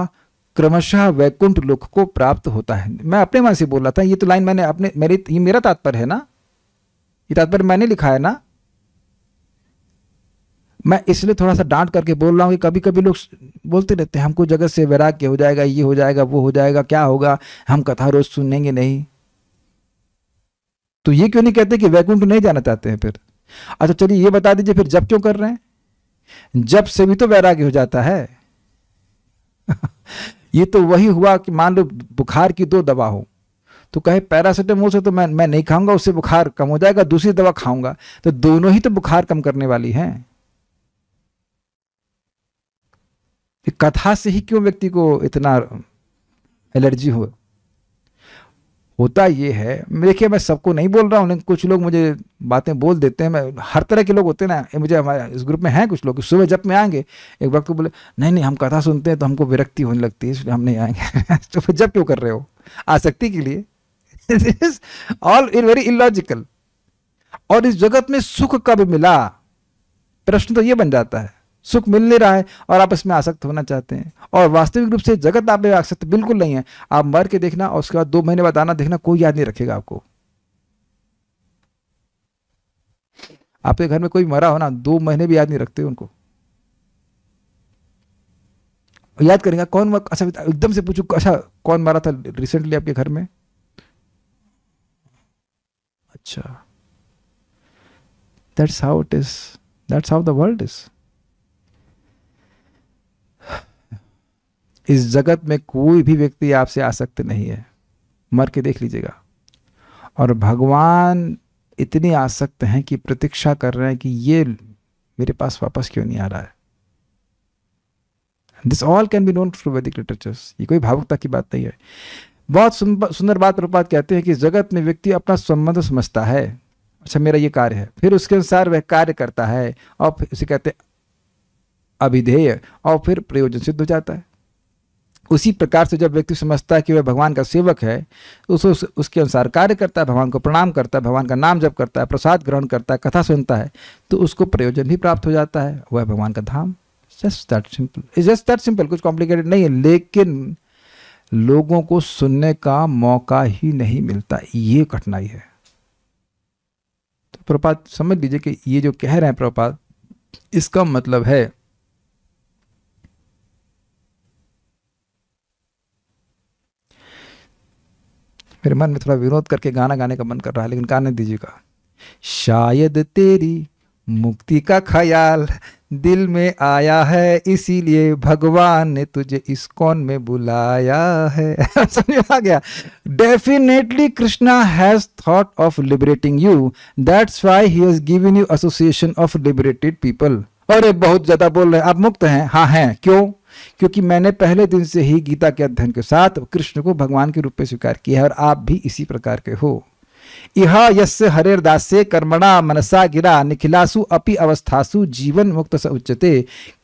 A: क्रमशः वैकुंठ लोक को प्राप्त होता है मैं अपने मन से बोल रहा था ये तो लाइन मैंने अपने मेरे ये मेरा तात्पर्य है ना ये तात्पर्य मैंने लिखा है ना मैं इसलिए थोड़ा सा डांट करके बोल रहा हूँ कि कभी कभी लोग बोलते रहते हैं हमको जगत से वैराग्य हो जाएगा ये हो जाएगा वो हो जाएगा क्या होगा हम कथा रोज सुनेंगे नहीं तो ये क्यों नहीं कहते कि वैकुंठ नहीं जाना चाहते हैं फिर अच्छा चलिए ये बता दीजिए फिर जब क्यों कर रहे हैं जब से भी तो वैराग्य हो जाता है ये तो वही हुआ कि मान लो बुखार की दो दवा हो तो कहे पैरासिटामोल से तो मैं मैं नहीं खाऊंगा उससे बुखार कम हो जाएगा दूसरी दवा खाऊंगा तो दोनों ही तो बुखार कम करने वाली हैं कथा से ही क्यों व्यक्ति को इतना एलर्जी हो होता ये है देखिए मैं सबको नहीं बोल रहा हूँ लेकिन कुछ लोग मुझे बातें बोल देते हैं मैं हर तरह के लोग होते हैं ना मुझे हमारे इस ग्रुप में हैं कुछ लोग सुबह जब में आएंगे एक वक्त को बोले नहीं नहीं हम कथा सुनते हैं तो हमको विरक्ति होने लगती है इसलिए हम नहीं आएंगे तो जब क्यों कर रहे हो आसक्ति के लिए ऑल इज वेरी इलॉजिकल और इस जगत में सुख कब मिला प्रश्न तो ये बन जाता है सुख मिल नहीं रहा है और आप इसमें आसक्त होना चाहते हैं और वास्तविक रूप से जगत आप में आसक्त बिल्कुल नहीं है आप मर के देखना और उसके बाद दो महीने बाद आना देखना कोई याद नहीं रखेगा आपको आपके घर में कोई मरा हो ना दो महीने भी याद नहीं रखते उनको याद करेंगे कौन अच्छा एकदम से पूछू अच्छा कौन मरा था रिसेंटली आपके घर में अच्छा that's how it is that's how the world is इस जगत में कोई भी व्यक्ति आपसे आसक्त नहीं है मर के देख लीजिएगा और भगवान इतने आसक्त हैं कि प्रतीक्षा कर रहे हैं कि ये मेरे पास वापस क्यों नहीं आ रहा है this all can be known through Vedic literatures ये कोई भावुकता की बात नहीं है बहुत सुंदर बात रूपात कहते हैं कि जगत में व्यक्ति अपना संबंध समझता है अच्छा मेरा ये कार्य है फिर उसके अनुसार वह कार्य करता है और उसे कहते हैं अभिधेय और फिर प्रयोजन सिद्ध हो जाता है उसी प्रकार से जब व्यक्ति समझता है कि वह भगवान का सेवक है उस, उसके अनुसार कार्य करता है भगवान को प्रणाम करता है भगवान का नाम जप करता है प्रसाद ग्रहण करता है कथा सुनता है तो उसको प्रयोजन भी प्राप्त हो जाता है वह भगवान का धाम just that simple is just that simple कुछ कॉम्प्लिकेटेड नहीं है लेकिन लोगों को सुनने का मौका ही नहीं मिलता ये कठिनाई है तो प्रपात समझ लीजिए कि ये जो कह रहे हैं प्रपात इसका मतलब है मेरे मन में थोड़ा विरोध करके गाना गाने का मन कर रहा है लेकिन गाने दीजिएगा शायद तेरी मुक्ति का ख्याल दिल में आया है इसीलिए भगवान ने तुझे इस कौन में बुलाया है समझ आ गया definitely Krishna has thought of liberating you that's why he has given you association of liberated people अरे बहुत ज्यादा बोल रहे हैं आप मुक्त हैं हाँ हैं क्यों क्योंकि मैंने पहले दिन से ही गीता के अध्ययन के साथ कृष्ण को भगवान के रूप में स्वीकार किया है और आप भी इसी प्रकार के हो इह यस्य कर्मणा मनसा गिरा निखिलासु अपि अवस्थासु जीवन मुक्त स उच्चते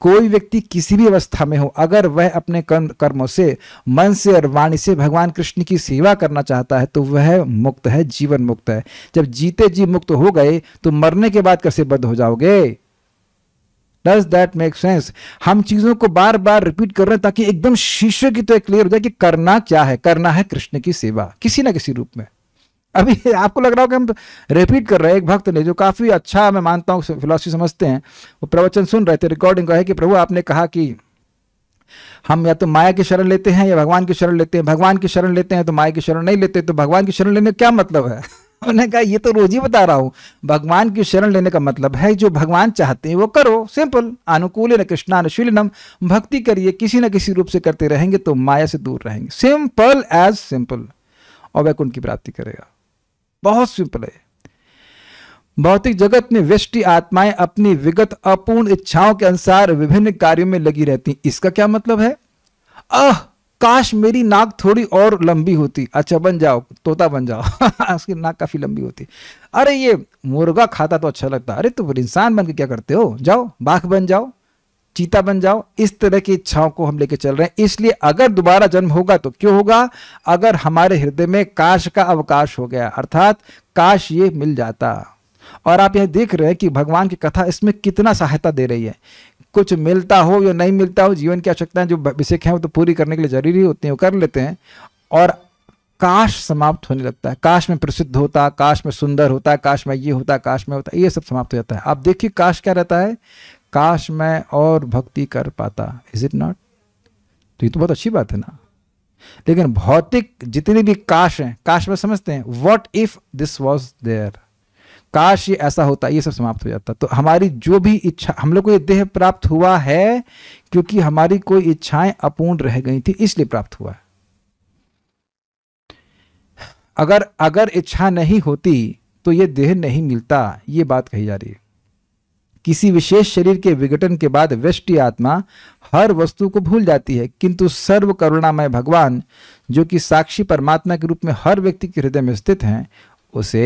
A: कोई व्यक्ति किसी भी अवस्था में हो अगर वह अपने कर्मों से मन से और वाणी से भगवान कृष्ण की सेवा करना चाहता है तो वह मुक्त है जीवन मुक्त है जब जीते जी मुक्त हो गए तो मरने के बाद कैसे बद्ध हो जाओगे डज दैट मेक सेंस हम चीज़ों को बार बार रिपीट कर रहे हैं ताकि एकदम शिष्य की तो क्लियर हो जाए कि करना क्या है करना है कृष्ण की सेवा किसी ना किसी रूप में अभी आपको लग रहा हो कि हम रिपीट तो कर रहे हैं एक भक्त ने जो काफ़ी अच्छा मैं मानता हूं फिलोसफी समझते हैं वो प्रवचन सुन रहे थे रिकॉर्डिंग का है कि प्रभु आपने कहा कि हम या तो माया की शरण लेते हैं या भगवान की शरण लेते हैं भगवान की शरण लेते हैं तो माया की शरण नहीं लेते तो भगवान की शरण लेने का क्या मतलब है उन्होंने कहा ये तो रोज ही बता रहा हूँ भगवान की शरण लेने का मतलब है जो भगवान चाहते हैं वो करो सिंपल अनुकूल न कृष्णानुशीलनम भक्ति करिए किसी न किसी रूप से करते रहेंगे तो माया से दूर रहेंगे सिंपल एज सिंपल और वह की प्राप्ति करेगा बहुत सिंपल है भौतिक जगत में वृष्टि आत्माएं अपनी विगत अपूर्ण इच्छाओं के अनुसार विभिन्न कार्यों में लगी रहती इसका क्या मतलब है अह काश मेरी नाक थोड़ी और लंबी होती अच्छा बन जाओ तोता बन जाओ उसकी नाक काफ़ी लंबी होती अरे ये मुर्गा खाता तो अच्छा लगता अरे तुम इंसान बन के क्या करते हो जाओ बाघ बन जाओ चीता बन जाओ इस तरह की इच्छाओं को हम लेके चल रहे हैं इसलिए अगर दोबारा जन्म होगा तो क्यों होगा अगर हमारे हृदय में काश का अवकाश हो गया अर्थात काश ये मिल जाता और आप यह देख रहे हैं कि भगवान की कथा इसमें कितना सहायता दे रही है कुछ मिलता हो या नहीं मिलता हो जीवन की आवश्यकताएं जो विषय हैं वो तो पूरी करने के लिए जरूरी होती हैं वो कर लेते हैं और काश समाप्त होने लगता है काश में प्रसिद्ध होता काश में सुंदर होता काश में ये होता काश में होता ये सब समाप्त हो जाता है आप देखिए काश क्या रहता है काश मैं और भक्ति कर पाता इज इट नॉट तो ये तो बहुत अच्छी बात है ना लेकिन भौतिक जितने भी काश हैं काश में समझते हैं what if this was there काश ये ऐसा होता ये सब समाप्त हो जाता तो हमारी जो भी इच्छा हम लोग को ये देह प्राप्त हुआ है क्योंकि हमारी कोई इच्छाएं अपूर्ण रह गई थी इसलिए प्राप्त हुआ है अगर अगर इच्छा नहीं होती तो ये देह नहीं मिलता ये बात कही जा रही है किसी विशेष शरीर के विघटन के बाद वृष्टि आत्मा हर वस्तु को भूल जाती है किंतु सर्व करुणामय भगवान जो कि साक्षी परमात्मा के रूप में हर व्यक्ति के हृदय में स्थित हैं उसे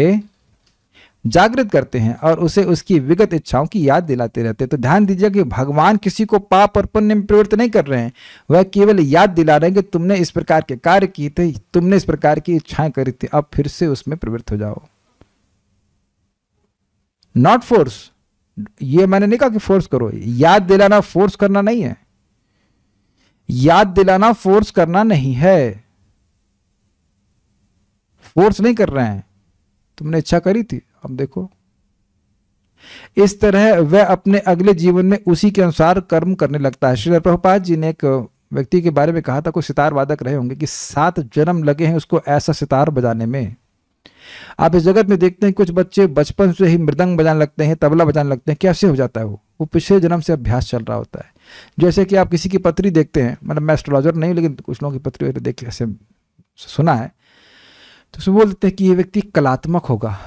A: जागृत करते हैं और उसे उसकी विगत इच्छाओं की याद दिलाते रहते हैं तो ध्यान दीजिए कि भगवान किसी को पाप और पुण्य में प्रवृत्त नहीं कर रहे हैं वह केवल याद दिला रहे हैं कि तुमने इस प्रकार के कार्य किए थे तुमने इस प्रकार की इच्छाएं करी थी अब फिर से उसमें प्रवृत्त हो जाओ नॉट फोर्स ये मैंने नहीं कहा कि फोर्स करो याद दिलाना फोर्स करना नहीं है याद दिलाना फोर्स करना नहीं है फोर्स नहीं कर रहे हैं तुमने इच्छा करी थी अब देखो इस तरह वह अपने अगले जीवन में उसी के अनुसार कर्म करने लगता है श्री प्रभुपाद जी ने एक व्यक्ति के बारे में कहा था कोई सितार वादक रहे होंगे कि सात जन्म लगे हैं उसको ऐसा सितार बजाने में आप इस जगत में देखते हैं कुछ बच्चे बचपन से ही मृदंग बजाने लगते हैं तबला बजाने लगते हैं कैसे हो जाता है वो वो पिछले जन्म से अभ्यास चल रहा होता है जैसे कि आप किसी की पत्री देखते हैं मतलब मैं एस्ट्रोलॉजर नहीं लेकिन कुछ लोगों की पत्री देख के ऐसे सुना है तो उसमें बोल देते हैं कि ये व्यक्ति कलात्मक होगा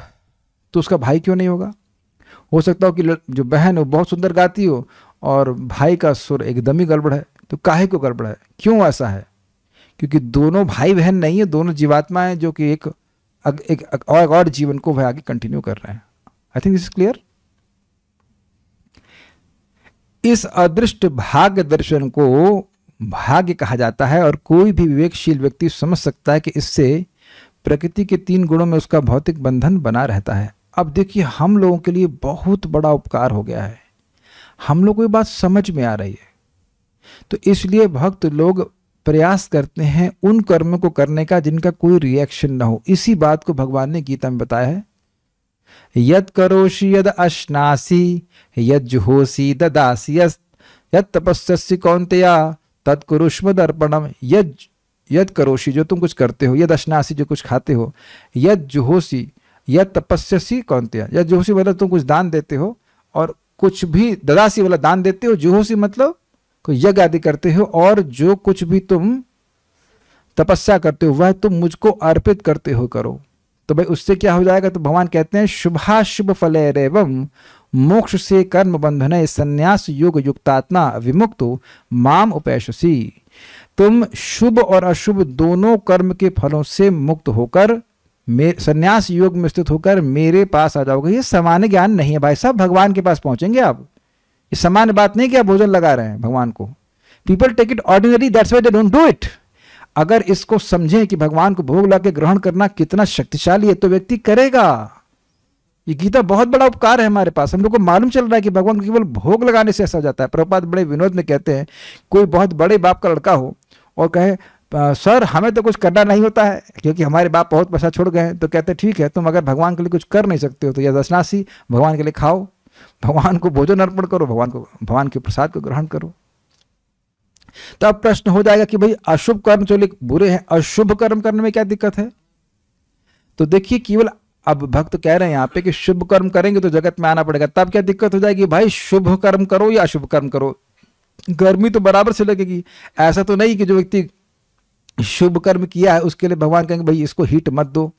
A: तो उसका भाई क्यों नहीं होगा हो सकता हो कि जो बहन हो बहुत सुंदर गाती हो और भाई का सुर एकदम ही गड़बड़ है तो काहे को गड़बड़ है क्यों ऐसा है क्योंकि दोनों भाई बहन नहीं है दोनों जीवात्मा है जो कि एक, एक, एक और, और जीवन को वह आगे कंटिन्यू कर रहे हैं I think this is clear इस अदृष्ट भाग्य दर्शन को भाग्य कहा जाता है और कोई भी विवेकशील व्यक्ति समझ सकता है कि इससे प्रकृति के तीन गुणों में उसका भौतिक बंधन बना रहता है अब देखिए हम लोगों के लिए बहुत बड़ा उपकार हो गया है हम लोग को ये बात समझ में आ रही है तो इसलिए भक्त लोग प्रयास करते हैं उन कर्मों को करने का जिनका कोई रिएक्शन ना हो इसी बात को भगवान ने गीता में बताया है यद करोशी यद अश्नासी यद जुहोसी ददासी यद कौन कौनतया तत्कुरुष्म दर्पणम यद यद करोशी जो तुम कुछ करते हो यद अश्नासी जो कुछ खाते हो यद जुहोसी या तपस्यासी कौनत्या या जोहसी मतलब तुम कुछ दान देते हो और कुछ भी ददासी वाला दान देते हो जोहोशी मतलब कोई यज्ञ आदि करते हो और जो कुछ भी तुम तपस्या करते हो वह तुम मुझको अर्पित करते हो करो तो भाई उससे क्या हो जाएगा तो भगवान कहते हैं शुभा शुभ फल रेवम मोक्ष से कर्म बंधन संन्यास योग युक्तात्मा विमुक्त माम उपेशसी तुम शुभ और अशुभ दोनों कर्म के फलों से मुक्त होकर मे संन्यास योग में स्थित होकर मेरे पास आ जाओगे ये सामान्य ज्ञान नहीं है भाई साहब भगवान के पास पहुंचेंगे आप ये सामान्य बात नहीं कि आप भोजन लगा रहे हैं भगवान को people take it ordinary that's why they don't do it अगर इसको समझें कि भगवान को भोग लगा के ग्रहण करना कितना शक्तिशाली है तो व्यक्ति करेगा ये गीता बहुत बड़ा उपकार है हमारे पास हम लोग को मालूम चल रहा है कि भगवान को केवल भोग लगाने से ऐसा हो जाता है प्रभुपात बड़े विनोद में कहते हैं कोई बहुत बड़े बाप का लड़का हो और कहे सर हमें तो कुछ करना नहीं होता है क्योंकि हमारे बाप बहुत पैसा छोड़ गए हैं तो कहते ठीक है तुम अगर भगवान के लिए कुछ कर नहीं सकते हो तो यह दशनासी भगवान के लिए खाओ भगवान को भोजन अर्पण करो भगवान को भगवान के प्रसाद को ग्रहण करो तो अब प्रश्न हो जाएगा कि भाई अशुभ कर्म चोले बुरे हैं अशुभ कर्म करने में क्या दिक्कत है तो देखिए केवल अब भक्त कह रहे हैं यहाँ पे कि शुभ कर्म करेंगे तो जगत में आना पड़ेगा तब क्या दिक्कत हो जाएगी भाई शुभ कर्म करो या अशुभ कर्म करो गर्मी तो बराबर से लगेगी ऐसा तो नहीं कि जो व्यक्ति शुभ कर्म किया है उसके लिए भगवान कहेंगे भाई इसको हीट मत दो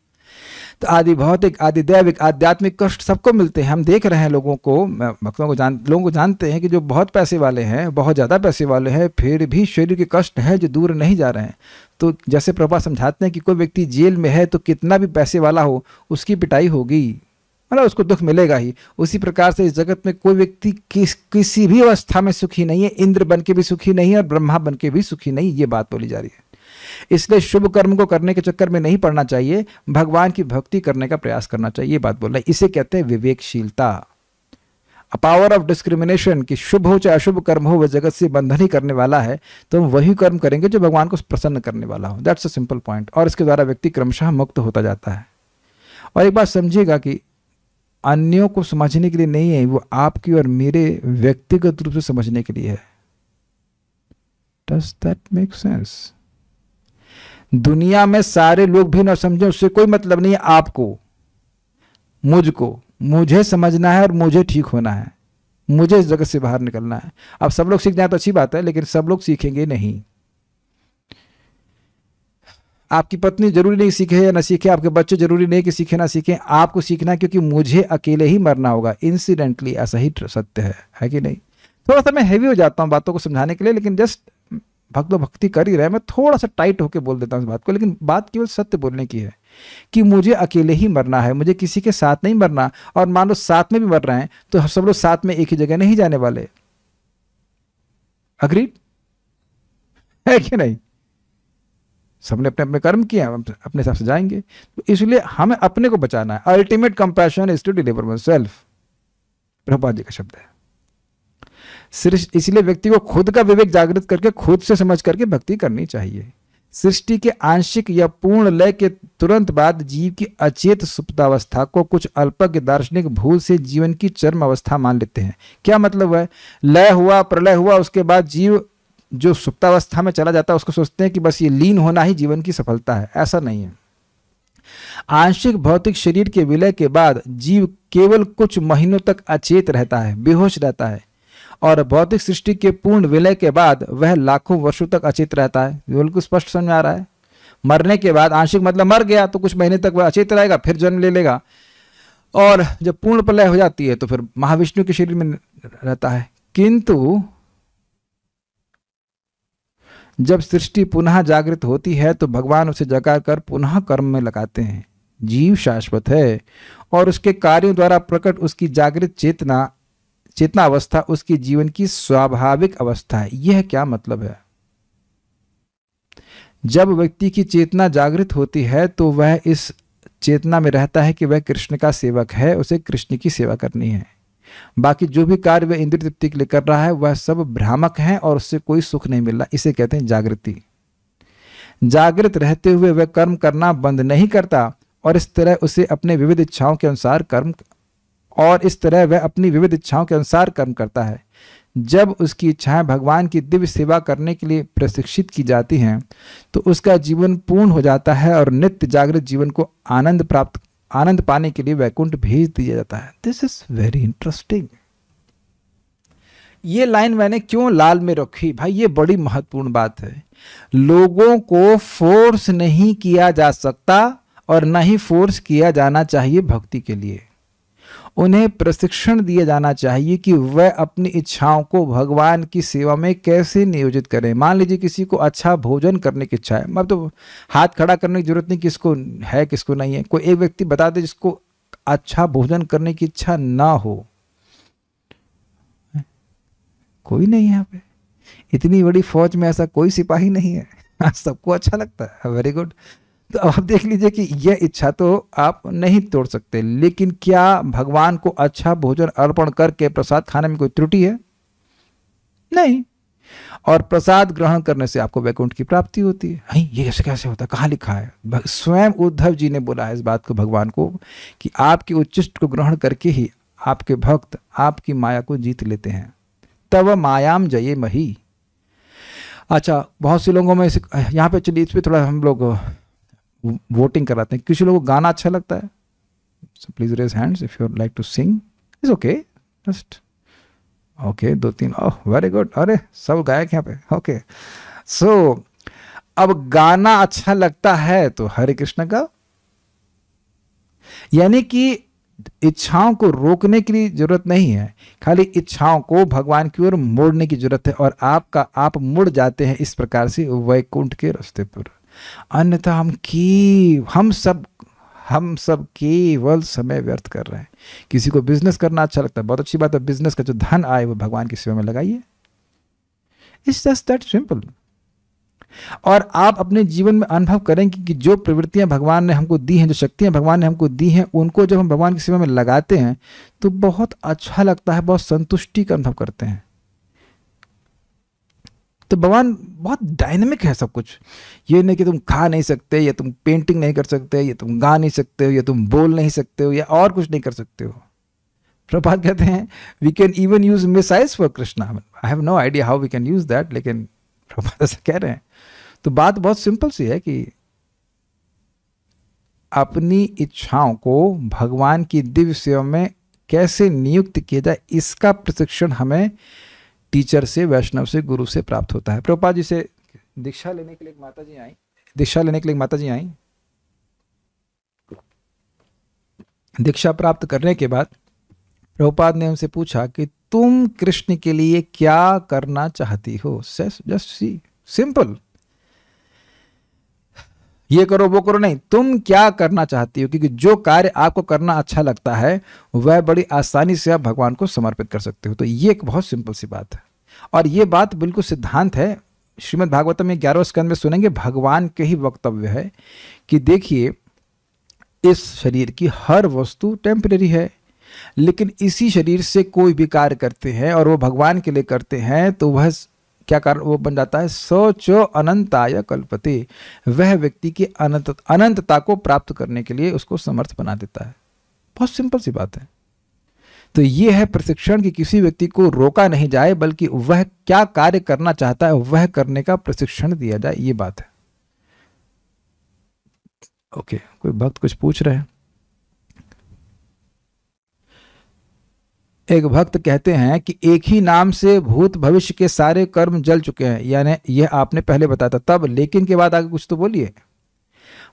A: तो आदि भौतिक आदि दैविक आध्यात्मिक कष्ट सबको मिलते हैं हम देख रहे हैं लोगों को भक्तों को जान लोगों को जानते हैं कि जो बहुत पैसे वाले हैं बहुत ज़्यादा पैसे वाले हैं फिर भी शरीर के कष्ट हैं जो दूर नहीं जा रहे हैं तो जैसे प्रभा समझाते हैं कि कोई व्यक्ति जेल में है तो कितना भी पैसे वाला हो उसकी पिटाई होगी मतलब उसको दुख मिलेगा ही उसी प्रकार से इस जगत में कोई व्यक्ति किस किसी भी अवस्था में सुखी नहीं है इंद्र बन के भी सुखी नहीं है और ब्रह्मा बन के भी सुखी नहीं ये बात बोली जा रही है इसलिए शुभ कर्म को करने के चक्कर में नहीं पड़ना चाहिए भगवान की भक्ति करने का प्रयास करना चाहिए ये बात बोल इसे कहते हैं विवेकशीलता पावर ऑफ डिस्क्रिमिनेशन कि शुभ हो चाहे अशुभ कर्म हो वह जगत से बंधन ही करने वाला है तो हम वही कर्म करेंगे जो भगवान को प्रसन्न करने वाला हो दैट्स अ सिंपल पॉइंट और इसके द्वारा व्यक्ति क्रमशः मुक्त होता जाता है और एक बात समझिएगा कि अन्यों को समझने के लिए नहीं है वो आपकी और मेरे व्यक्तिगत रूप से समझने के लिए है डज दैट मेक सेंस दुनिया में सारे लोग भी ना समझें उससे कोई मतलब नहीं है आपको मुझको मुझे समझना है और मुझे ठीक होना है मुझे इस जगत से बाहर निकलना है अब सब लोग सीख जाए तो अच्छी बात है लेकिन सब लोग सीखेंगे नहीं आपकी पत्नी जरूरी नहीं सीखे या ना सीखे आपके बच्चे जरूरी नहीं कि सीखे ना सीखे आपको सीखना है क्योंकि मुझे अकेले ही मरना होगा इंसिडेंटली ऐसा ही सत्य है है कि नहीं थोड़ा सा मैं हैवी हो जाता हूँ बातों को समझाने के लिए लेकिन जस्ट भक्त भक्ति कर ही रहे मैं थोड़ा सा टाइट होकर बोल देता हूँ इस बात को लेकिन बात केवल सत्य बोलने की है कि मुझे अकेले ही मरना है मुझे किसी के साथ नहीं मरना और मान लो साथ में भी मर रहे हैं तो सब लोग साथ में एक ही जगह नहीं जाने वाले अग्रीड है कि नहीं सबने अपने अपने कर्म किए हम अपने हिसाब से जाएंगे तो इसलिए हमें अपने को बचाना है ultimate compassion is to deliver myself Prabhupada ji का शब्द है सृष्टि इसलिए व्यक्ति को खुद का विवेक जागृत करके खुद से समझ करके भक्ति करनी चाहिए सृष्टि के आंशिक या पूर्ण लय के तुरंत बाद जीव की अचेत सुप्तावस्था को कुछ अल्पज्ञ दार्शनिक भूल से जीवन की चरम अवस्था मान लेते हैं क्या मतलब है लय हुआ प्रलय हुआ उसके बाद जीव जो सुप्तावस्था में चला जाता है उसको सोचते हैं कि बस ये लीन होना ही जीवन की सफलता है ऐसा नहीं है आंशिक भौतिक शरीर के विलय के बाद जीव केवल कुछ महीनों तक अचेत रहता है बेहोश रहता है और भौतिक सृष्टि के पूर्ण विलय के बाद वह लाखों वर्षों तक अचित रहता है बिल्कुल स्पष्ट समझ आ रहा है मरने के बाद आंशिक मतलब मर गया तो कुछ महीने तक वह अचित रहेगा फिर जन्म ले लेगा और जब पूर्ण प्रलय हो जाती है तो फिर महाविष्णु के शरीर में रहता है किंतु जब सृष्टि पुनः जागृत होती है तो भगवान उसे जगा कर पुनः कर्म में लगाते हैं जीव शाश्वत है और उसके कार्यों द्वारा प्रकट उसकी जागृत चेतना चेतना अवस्था उसके जीवन की स्वाभाविक अवस्था है यह क्या मतलब है जब व्यक्ति की चेतना जागृत होती है तो वह इस चेतना में रहता है कि वह कृष्ण का सेवक है उसे कृष्ण की सेवा करनी है बाकी जो भी कार्य वह इंद्र तृप्ति के लिए कर रहा है वह सब भ्रामक है और उससे कोई सुख नहीं मिल रहा इसे कहते हैं जागृति जागृत रहते हुए वह कर्म करना बंद नहीं करता और इस तरह उसे अपने विविध इच्छाओं के अनुसार कर्म और इस तरह वह अपनी विविध इच्छाओं के अनुसार कर्म करता है जब उसकी इच्छाएं भगवान की दिव्य सेवा करने के लिए प्रशिक्षित की जाती हैं तो उसका जीवन पूर्ण हो जाता है और नित्य जागृत जीवन को आनंद प्राप्त आनंद पाने के लिए वैकुंठ भेज दिया जाता है दिस इज वेरी इंटरेस्टिंग ये लाइन मैंने क्यों लाल में रखी भाई ये बड़ी महत्वपूर्ण बात है लोगों को फोर्स नहीं किया जा सकता और ना ही फोर्स किया जाना चाहिए भक्ति के लिए उन्हें प्रशिक्षण दिया जाना चाहिए कि वह अपनी इच्छाओं को भगवान की सेवा में कैसे नियोजित करें मान लीजिए किसी को अच्छा भोजन करने की इच्छा है मतलब तो हाथ खड़ा करने की जरूरत नहीं किसको है किसको नहीं है कोई एक व्यक्ति बता दे जिसको अच्छा भोजन करने की इच्छा ना हो कोई नहीं है यहाँ पे इतनी बड़ी फौज में ऐसा कोई सिपाही नहीं है सबको अच्छा लगता है वेरी गुड तो आप देख लीजिए कि यह इच्छा तो आप नहीं तोड़ सकते लेकिन क्या भगवान को अच्छा भोजन अर्पण करके प्रसाद खाने में कोई त्रुटि है नहीं और प्रसाद ग्रहण करने से आपको वैकुंठ की प्राप्ति होती है ये ऐसे कैसे होता है कहां लिखा है स्वयं उद्धव जी ने बोला है इस बात को भगवान को कि आपके उच्चिष्ट को ग्रहण करके ही आपके भक्त आपकी माया को जीत लेते हैं तब मायाम जये मही अच्छा बहुत से लोगों में यहाँ पे चलिए इस पर थोड़ा हम लोग वोटिंग कराते हैं किसी लोगों को गाना अच्छा लगता है so please raise hands if you like to sing is okay just okay दो तीन ओह वेरी गुड अरे सब गायक यहाँ पे ओके सो अब गाना अच्छा लगता है तो हरे कृष्ण का यानी कि इच्छाओं को रोकने के लिए जरूरत नहीं है खाली इच्छाओं को भगवान की ओर मोड़ने की जरूरत है और आपका आप मुड़ जाते हैं इस प्रकार से वैकुंठ के रास्ते पर अन्यथा हम की हम सब हम सब केवल समय व्यर्थ कर रहे हैं किसी को बिजनेस करना अच्छा लगता है बहुत अच्छी बात है बिजनेस का जो धन आए वो भगवान की सेवा में लगाइए इट्स जस्ट दैट सिंपल और आप अपने जीवन में अनुभव करेंगे कि जो प्रवृत्तियां भगवान ने हमको दी हैं जो शक्तियां भगवान ने हमको दी हैं उनको जब हम भगवान की सेवा में लगाते हैं तो बहुत अच्छा लगता है बहुत संतुष्टि का अनुभव करते हैं तो भगवान बहुत डायनेमिक है सब कुछ ये नहीं कि तुम खा नहीं सकते या तुम पेंटिंग नहीं कर सकते या तुम गा नहीं सकते हो या तुम बोल नहीं सकते हो या और कुछ नहीं कर सकते हो प्रभात कहते हैं we can even use missiles for Krishna I have no idea how we can use that लेकिन प्रभात ऐसा कह रहे हैं तो बात बहुत सिंपल सी है कि अपनी इच्छाओं को भगवान की दिव्य सेवा में कैसे नियुक्त किया जाए इसका प्रशिक्षण हमें टीचर से वैष्णव से गुरु से प्राप्त होता है प्रोपा जी से दीक्षा लेने के लिए माता जी आई दीक्षा लेने के लिए माता जी आई दीक्षा प्राप्त करने के बाद प्रभुपाद ने उनसे पूछा कि तुम कृष्ण के लिए क्या करना चाहती हो जस्ट सी सिंपल ये करो वो करो नहीं तुम क्या करना चाहती हो क्योंकि जो कार्य आपको करना अच्छा लगता है वह बड़ी आसानी से आप भगवान को समर्पित कर सकते हो तो ये एक बहुत सिंपल सी बात है और ये बात बिल्कुल सिद्धांत है श्रीमद् भागवतम में ग्यारह स्कंद में सुनेंगे भगवान के ही वक्तव्य है कि देखिए इस शरीर की हर वस्तु टेम्परेरी है लेकिन इसी शरीर से कोई भी कार्य करते हैं और वो भगवान के लिए करते हैं तो वह क्या कारण वो बन जाता है सोच अनंताय कल्पते वह व्यक्ति की अनंत अनंतता को प्राप्त करने के लिए उसको समर्थ बना देता है बहुत सिंपल सी बात है तो ये है प्रशिक्षण कि किसी व्यक्ति को रोका नहीं जाए बल्कि वह क्या कार्य करना चाहता है वह करने का प्रशिक्षण दिया जाए ये बात है ओके कोई भक्त कुछ पूछ रहे हैं एक भक्त कहते हैं कि एक ही नाम से भूत भविष्य के सारे कर्म जल चुके हैं यानी यह आपने पहले बताया था तब लेकिन के बाद आगे कुछ तो बोलिए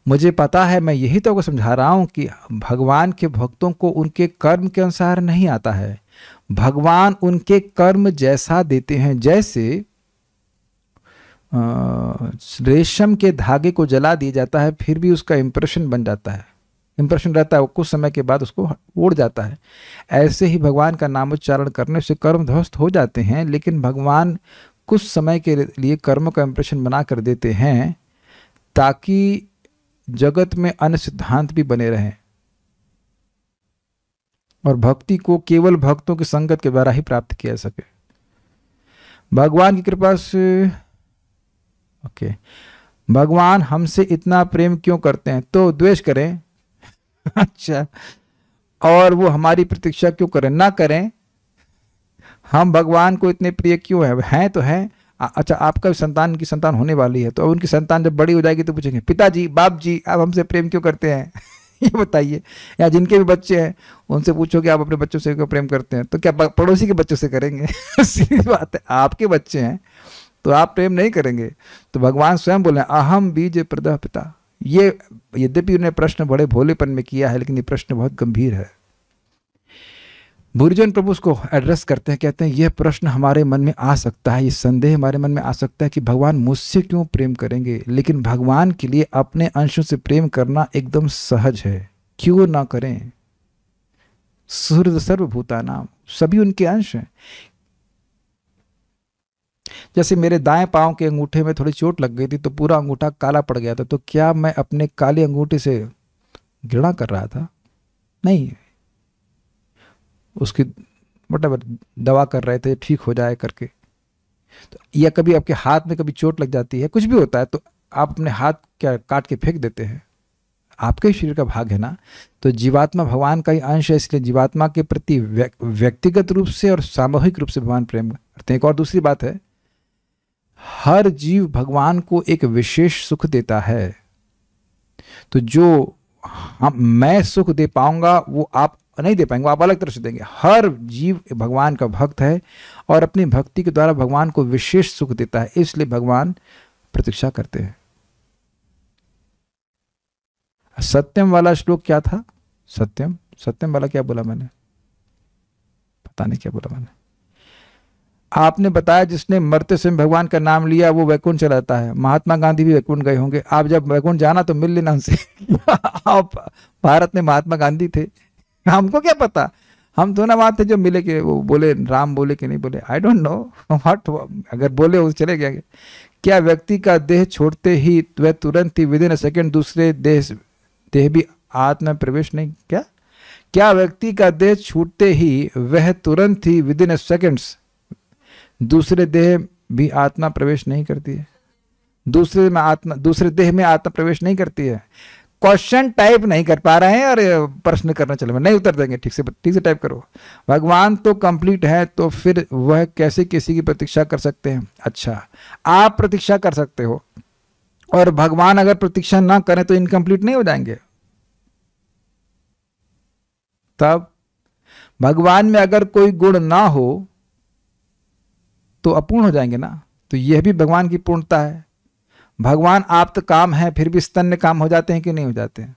A: मुझे पता है मैं यही तो को समझा रहा हूँ कि भगवान के भक्तों को उनके कर्म के अनुसार नहीं आता है भगवान उनके कर्म जैसा देते हैं जैसे रेशम के धागे को जला दिया जाता है फिर भी उसका इम्प्रेशन बन जाता है इंप्रेशन रहता है कुछ समय के बाद उसको उड़ जाता है ऐसे ही भगवान का नामोच्चारण करने से कर्म ध्वस्त हो जाते हैं लेकिन भगवान कुछ समय के लिए कर्म का इम्प्रेशन बना कर देते हैं ताकि जगत में अन्य सिद्धांत भी बने रहे और भक्ति को केवल भक्तों की के संगत के द्वारा ही प्राप्त किया सके भगवान की कृपा से ओके भगवान हमसे इतना प्रेम क्यों करते हैं तो द्वेष करें अच्छा और वो हमारी प्रतीक्षा क्यों करें ना करें हम भगवान को इतने प्रिय क्यों हैं हैं तो हैं अच्छा आपका संतान की संतान होने वाली है तो अब उनकी संतान जब बड़ी हो जाएगी तो पूछेंगे पिताजी बाप जी आप हमसे प्रेम क्यों करते हैं ये बताइए या जिनके भी बच्चे हैं उनसे पूछो कि आप अपने बच्चों से क्यों प्रेम करते हैं तो क्या पड़ोसी के बच्चों से करेंगे सीधी बात है आपके बच्चे हैं तो आप प्रेम नहीं करेंगे तो भगवान स्वयं बोले अहम बीज प्रदह पिता ये यद्यपि उन्हें प्रश्न बड़े भोलेपन में किया है लेकिन ये प्रश्न बहुत गंभीर है भूरिजन प्रभु उसको एड्रेस करते हैं कहते हैं यह प्रश्न हमारे मन में आ सकता है ये संदेह हमारे मन में आ सकता है कि भगवान मुझसे क्यों प्रेम करेंगे लेकिन भगवान के लिए अपने अंशों से प्रेम करना एकदम सहज है क्यों ना करें सूर्य सर्वभूता नाम सभी उनके अंश हैं जैसे मेरे दाएं पांव के अंगूठे में थोड़ी चोट लग गई थी तो पूरा अंगूठा काला पड़ गया था तो क्या मैं अपने काले अंगूठे से घृणा कर रहा था नहीं उसकी वट दवा कर रहे थे ठीक हो जाए करके तो या कभी आपके हाथ में कभी चोट लग जाती है कुछ भी होता है तो आप अपने हाथ क्या काट के फेंक देते हैं आपके शरीर का भाग है ना तो जीवात्मा भगवान का ही अंश है इसलिए जीवात्मा के प्रति व्यक्तिगत रूप से और सामूहिक रूप से भगवान प्रेम करते हैं एक और दूसरी बात है हर जीव भगवान को एक विशेष सुख देता है तो जो हम मैं सुख दे पाऊंगा वो आप नहीं दे पाएंगे आप अलग तरह से देंगे हर जीव भगवान का भक्त है और अपनी भक्ति के द्वारा भगवान को विशेष सुख देता है इसलिए भगवान प्रतीक्षा करते हैं सत्यम वाला श्लोक क्या था सत्यम सत्यम वाला क्या बोला मैंने पता नहीं क्या बोला मैंने आपने बताया जिसने मरते समय भगवान का नाम लिया वो वैकुंठ चला जाता है महात्मा गांधी भी वैकुंठ गए होंगे आप जब वैकुंठ जाना तो मिल लेना उनसे आप भारत में महात्मा गांधी थे हमको क्या पता हम तो ना बात है जो मिले कि वो बोले राम बोले कि नहीं बोले आई डोंट नो व्हाट अगर बोले वो चले गया क्या व्यक्ति का देह छोड़ते ही वह तुरंत ही विद इन अ सेकेंड दूसरे देह देह भी आत्मा प्रवेश नहीं क्या क्या व्यक्ति का देह छूटते ही वह तुरंत ही विद इन अ सेकेंड्स दूसरे देह भी आत्मा प्रवेश नहीं करती है दूसरे में आत्मा दूसरे देह में आत्मा प्रवेश नहीं करती है क्वेश्चन टाइप नहीं कर पा रहे हैं और प्रश्न करना चले नहीं उत्तर देंगे ठीक से ठीक से टाइप करो भगवान तो कंप्लीट है तो फिर वह कैसे किसी की प्रतीक्षा कर सकते हैं अच्छा आप प्रतीक्षा कर सकते हो और भगवान अगर प्रतीक्षा ना करें तो इनकम्प्लीट नहीं हो जाएंगे तब भगवान में अगर कोई गुण ना हो तो अपूर्ण हो जाएंगे ना तो यह भी भगवान की पूर्णता है भगवान आप तो काम है फिर भी स्तन्य काम हो जाते हैं कि नहीं हो जाते हैं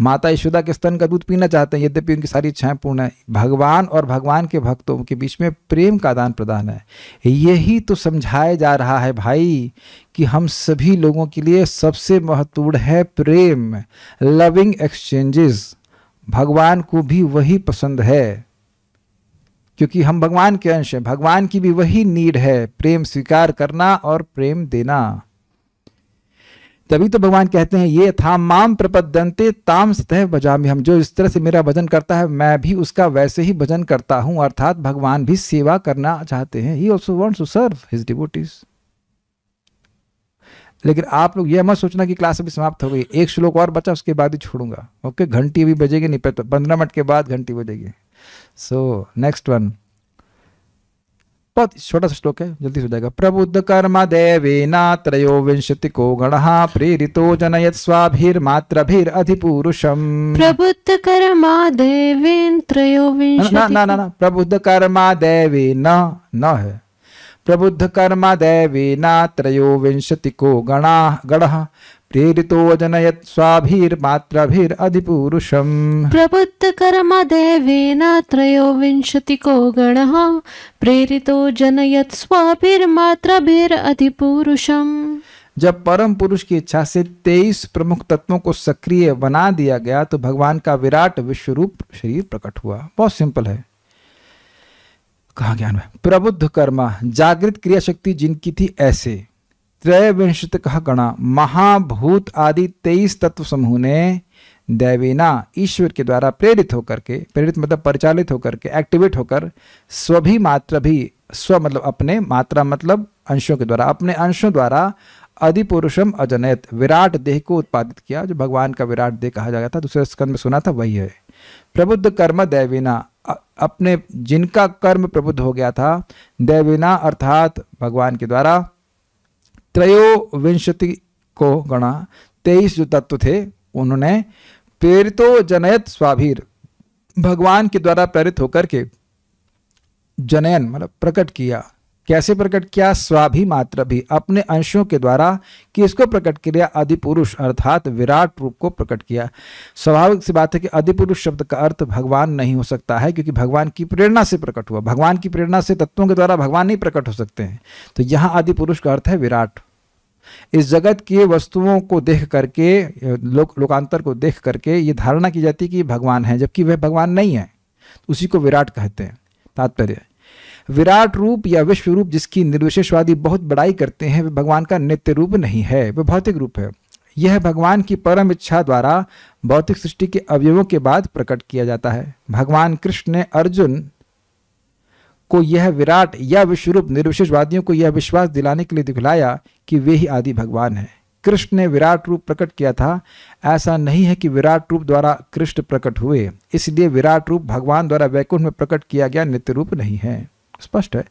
A: माता यशोदा के स्तन का दूध पीना चाहते हैं यद्यपि उनकी सारी इच्छाएं पूर्ण है भगवान और भगवान के भक्तों के बीच में प्रेम का आदान प्रदान है यही तो समझाया जा रहा है भाई कि हम सभी लोगों के लिए सबसे महत्वपूर्ण है प्रेम लविंग एक्सचेंजेस भगवान को भी वही पसंद है क्योंकि हम भगवान के अंश हैं भगवान की भी वही नीड है प्रेम स्वीकार करना और प्रेम देना तभी तो भगवान कहते हैं ये था माम प्रपद्यंते ताम सतह बजामी हम जो इस तरह से मेरा भजन करता है मैं भी उसका वैसे ही भजन करता हूं अर्थात भगवान भी सेवा करना चाहते हैं he also want to serve his devotees लेकिन आप लोग यह मत सोचना कि क्लास अभी समाप्त हो गई एक श्लोक और बचा उसके बाद ही छोड़ूंगा ओके घंटी अभी बजेगी नहीं तो पंद्रह मिनट के बाद घंटी बजेगी सो नेक्स्ट वन बहुत छोटा सा श्लोक है जल्दी हो जाएगा प्रबुद्ध कर्म देवेना त्रयो विंशति को गण प्रेरित जनयत स्वाभिर मात्र भीर अधि पुरुषम
B: प्रबुद्ध कर्म देवेन त्रयो विंशति ना ना ना, ना
A: प्रबुद्ध कर्म देवी न न है प्रबुद्ध कर्म देवी ना त्रयो विंशति को गणा गण प्रबुद्ध प्रेरितोऽजनयत् स्वाभिर्मात्रभिरधिपूरुषम्
B: प्रबुद्धकर्मदेवेन को गणः प्रेरितो जनयत् स्वाभिर्मात्रभिरधिपूरुषम्
A: जब परम पुरुष की इच्छा से तेईस प्रमुख तत्वों को सक्रिय बना दिया गया तो भगवान का विराट विश्व रूप शरीर प्रकट हुआ बहुत सिंपल है कहा ज्ञान में प्रबुद्ध कर्मा जागृत क्रिया शक्ति जिनकी थी ऐसे त्रयविंशत कह गणा महाभूत आदि तेईस तत्व समूह ने दैवीना ईश्वर के द्वारा प्रेरित होकर के प्रेरित मतलब परिचालित होकर के एक्टिवेट होकर स्वभी मात्र भी स्व मतलब अपने मात्रा मतलब अंशों के द्वारा अपने अंशों द्वारा अधिपुरुषम अजनयत विराट देह को उत्पादित किया जो भगवान का विराट देह कहा जाता था दूसरे स्कंद में सुना था वही है प्रबुद्ध कर्म दैवीना अपने जिनका कर्म प्रबुद्ध हो गया था दैवीना अर्थात भगवान के द्वारा त्रयोविंशति को गणा तेईस जो तत्व थे उन्होंने प्रेरितो जनयत स्वाभीर भगवान के द्वारा प्रेरित होकर के जनयन मतलब प्रकट किया कैसे प्रकट किया स्वाभि मात्र भी अपने अंशों के द्वारा किसको प्रकट किया अधिपुरुष अर्थात विराट रूप को प्रकट किया स्वाभाविक सी बात है कि अधिपुरुष शब्द का अर्थ भगवान नहीं हो सकता है क्योंकि भगवान की प्रेरणा से प्रकट हुआ भगवान की प्रेरणा से तत्वों के द्वारा भगवान नहीं प्रकट हो सकते हैं तो यहाँ आदिपुरुष का अर्थ है विराट इस जगत के वस्तुओं को देख करके लोक लोकांतर को देख करके ये धारणा की जाती है कि भगवान है जबकि वह भगवान नहीं है उसी को विराट कहते हैं तात्पर्य विराट रूप या विश्व रूप जिसकी निर्विशेषवादी बहुत बड़ाई करते हैं वे भगवान का नित्य रूप नहीं है वह भौतिक रूप है यह भगवान की परम इच्छा द्वारा भौतिक सृष्टि के अवयवों के बाद प्रकट किया जाता है भगवान कृष्ण ने अर्जुन को यह विराट या विश्वरूप निर्विशेषवादियों को यह विश्वास दिलाने के लिए दिखलाया कि वे ही आदि भगवान हैं कृष्ण ने विराट रूप प्रकट किया था ऐसा नहीं है कि विराट रूप द्वारा कृष्ण प्रकट हुए इसलिए विराट रूप भगवान द्वारा वैकुंठ में प्रकट किया गया नित्य रूप नहीं है स्पष्ट है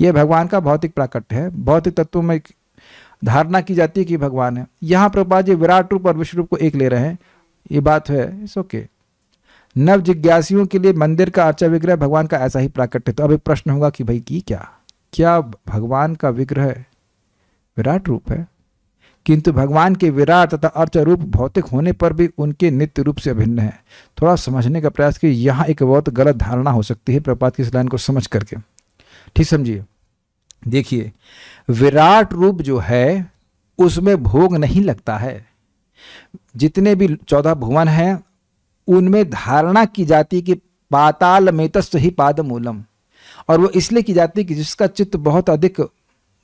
A: यह भगवान का भौतिक प्राकट्य है भौतिक तत्व में धारणा की जाती है कि भगवान है यहाँ प्रभुपाद जी विराट रूप और विश्व रूप को एक ले रहे हैं ये बात है इस ओके नव जिज्ञासियों के लिए मंदिर का अर्चा विग्रह भगवान का ऐसा ही प्राकट्य तो अभी प्रश्न होगा कि भाई की क्या क्या भगवान का विग्रह विराट रूप है किंतु भगवान के विराट तथा अर्च रूप भौतिक होने पर भी उनके नित्य रूप से अभिन्न है थोड़ा समझने का प्रयास कि यहाँ एक बहुत गलत धारणा हो सकती है प्रपात की इस लाइन को समझ करके ठीक समझिए देखिए विराट रूप जो है उसमें भोग नहीं लगता है जितने भी चौदह भुवन हैं उनमें धारणा की जाती कि पाताल मेतस्व ही पाद मूलम और वो इसलिए की जाती कि जिसका चित्त बहुत अधिक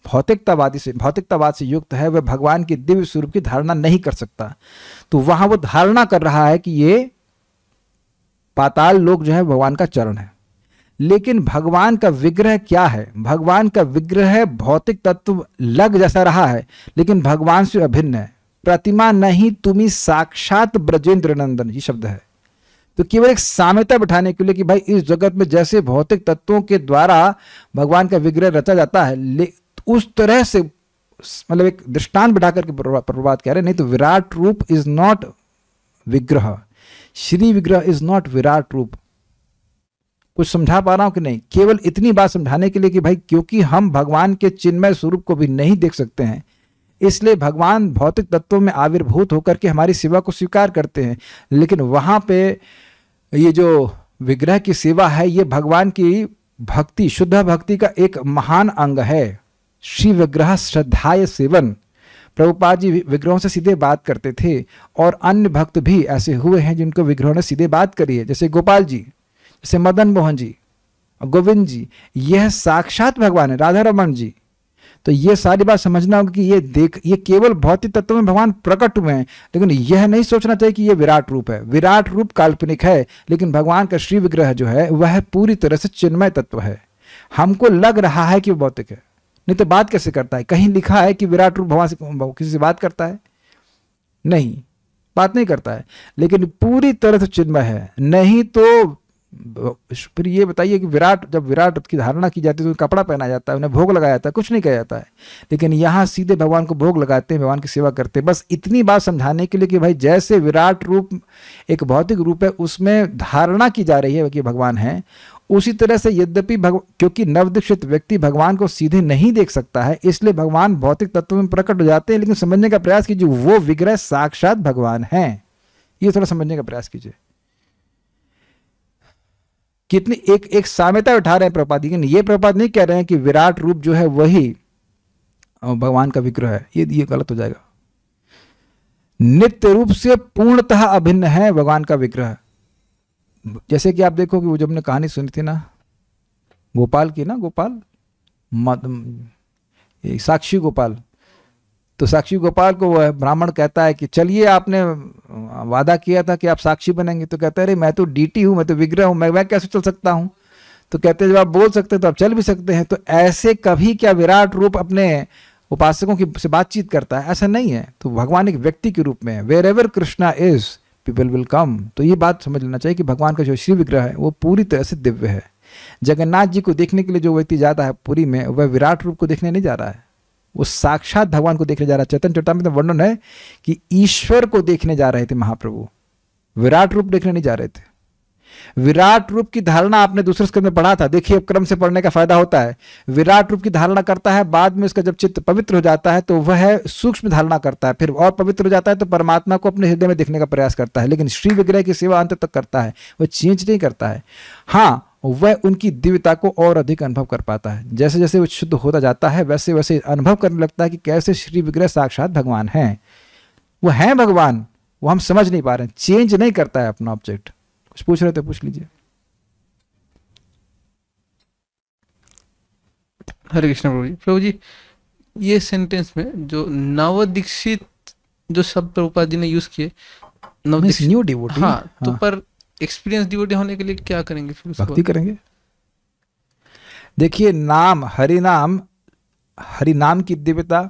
A: भौतिकतावादी से भौतिकतावाद से युक्त है वह भगवान के दिव्य स्वरूप की धारणा नहीं कर सकता तो वहां वो धारणा कर रहा है कि ये पाताल लोग जो है भगवान का चरण है लेकिन भगवान का विग्रह क्या है भगवान का विग्रह भौतिक तत्व लग जैसा रहा है लेकिन भगवान से अभिन्न है प्रतिमा नहीं तुम्हें साक्षात ब्रजेंद्र नंदन ये शब्द है तो केवल एक साम्यता बिठाने के लिए कि भाई इस जगत में जैसे भौतिक तत्वों के द्वारा भगवान का विग्रह रचा जाता है ले उस तरह से मतलब एक दृष्टांत बिठा करके प्रभात कह रहे नहीं तो विराट रूप इज नॉट विग्रह श्री विग्रह इज नॉट विराट रूप कुछ समझा पा रहा हूं कि नहीं केवल इतनी बात समझाने के लिए कि भाई क्योंकि हम भगवान के चिन्मय स्वरूप को भी नहीं देख सकते हैं इसलिए भगवान भौतिक तत्वों में आविर्भूत होकर के हमारी सेवा को स्वीकार करते हैं लेकिन वहाँ पे ये जो विग्रह की सेवा है ये भगवान की भक्ति शुद्ध भक्ति का एक महान अंग है श्री विग्रह श्रद्धाय सेवन प्रभुपाद जी विग्रहों से सीधे बात करते थे और अन्य भक्त भी ऐसे हुए हैं जिनको विग्रहों ने सीधे बात करी है जैसे गोपाल जी से मदन मोहन जी गोविंद जी यह साक्षात भगवान है राधा रमन जी तो ये सारी बात समझना होगा कि ये देख ये केवल भौतिक तत्व में भगवान प्रकट हुए हैं लेकिन यह नहीं सोचना चाहिए कि ये विराट रूप है विराट रूप काल्पनिक है लेकिन भगवान का श्री विग्रह जो है वह पूरी तरह से चिन्मय तत्व है हमको लग रहा है कि वो भौतिक है नहीं तो बात कैसे करता है कहीं लिखा है कि विराट रूप भगवान से किसी से बात करता है नहीं बात नहीं करता है लेकिन पूरी तरह से चिन्मय है नहीं तो फिर ये बताइए कि विराट जब विराट की धारणा की जाती है तो कपड़ा पहना जाता है उन्हें भोग लगाया जाता है कुछ नहीं किया जाता है लेकिन यहाँ सीधे भगवान को भोग लगाते हैं भगवान की सेवा करते हैं बस इतनी बात समझाने के लिए कि भाई जैसे विराट रूप एक भौतिक रूप है उसमें धारणा की जा रही है कि भगवान है उसी तरह से यद्यपि भग क्योंकि नवदीक्षित व्यक्ति भगवान को सीधे नहीं देख सकता है इसलिए भगवान भौतिक तत्व में प्रकट हो जाते हैं लेकिन समझने का प्रयास कीजिए वो विग्रह साक्षात भगवान है ये थोड़ा समझने का प्रयास कीजिए कितनी एक एक साम्यता उठा रहे हैं प्रपात लेकिन ये प्रपात नहीं कह रहे हैं कि विराट रूप जो है वही भगवान का विग्रह है ये ये गलत हो जाएगा नित्य रूप से पूर्णतः अभिन्न है भगवान का विग्रह जैसे कि आप देखो कि वो जब ने कहानी सुनी थी ना गोपाल की ना गोपाल साक्षी गोपाल तो साक्षी गोपाल को वह ब्राह्मण कहता है कि चलिए आपने वादा किया था कि आप साक्षी बनेंगे तो कहते अरे मैं तो डीटी हूँ मैं तो विग्रह हूँ मैं मैं कैसे चल सकता हूँ तो कहते जब आप बोल सकते हैं तो आप चल भी सकते हैं तो ऐसे कभी क्या विराट रूप अपने उपासकों की से बातचीत करता है ऐसा नहीं है तो भगवान एक व्यक्ति के रूप में wherever Krishna is people will come तो ये बात समझ लेना चाहिए कि भगवान का जो श्री विग्रह है वो पूरी तरह से दिव्य है जगन्नाथ जी को देखने के लिए जो व्यक्ति जाता है पुरी में वह विराट रूप को देखने नहीं जा रहा है वो साक्षात भगवान को देखने जा रहा चैतन्य चौटा में तो वर्णन है कि ईश्वर को देखने जा रहे थे महाप्रभु विराट रूप देखने नहीं जा रहे थे विराट रूप की धारणा आपने दूसरे स्क्रम में पढ़ा था देखिए क्रम से पढ़ने का फायदा होता है विराट रूप की धारणा करता है बाद में उसका जब चित्त पवित्र हो जाता है तो वह सूक्ष्म धारणा करता है फिर और पवित्र हो जाता है तो परमात्मा को अपने हृदय में देखने का प्रयास करता है लेकिन श्री विग्रह की सेवा अंत तक करता है वह चेंज नहीं करता है हाँ वह उनकी दिव्यता को और अधिक अनुभव कर पाता है जैसे जैसे वह शुद्ध होता जाता है वैसे वैसे अनुभव करने लगता है कि कैसे श्री विग्रह साक्षात भगवान हैं वो हैं भगवान वो हम समझ नहीं पा रहे हैं चेंज नहीं करता है अपना ऑब्जेक्ट कुछ पूछ रहे थे तो पूछ लीजिए हरे कृष्ण प्रभु जी प्रभु जी ये सेंटेंस में जो नव दीक्षित जो शब्द प्रभुपाद जी ने यूज किए नव न्यू डिवोटी हाँ, हाँ तो हाँ। पर एक्सपीरियंस डिवोटी होने के लिए क्या करेंगे फिर भक्ति करेंगे देखिए नाम हरि नाम हरि नाम की दिव्यता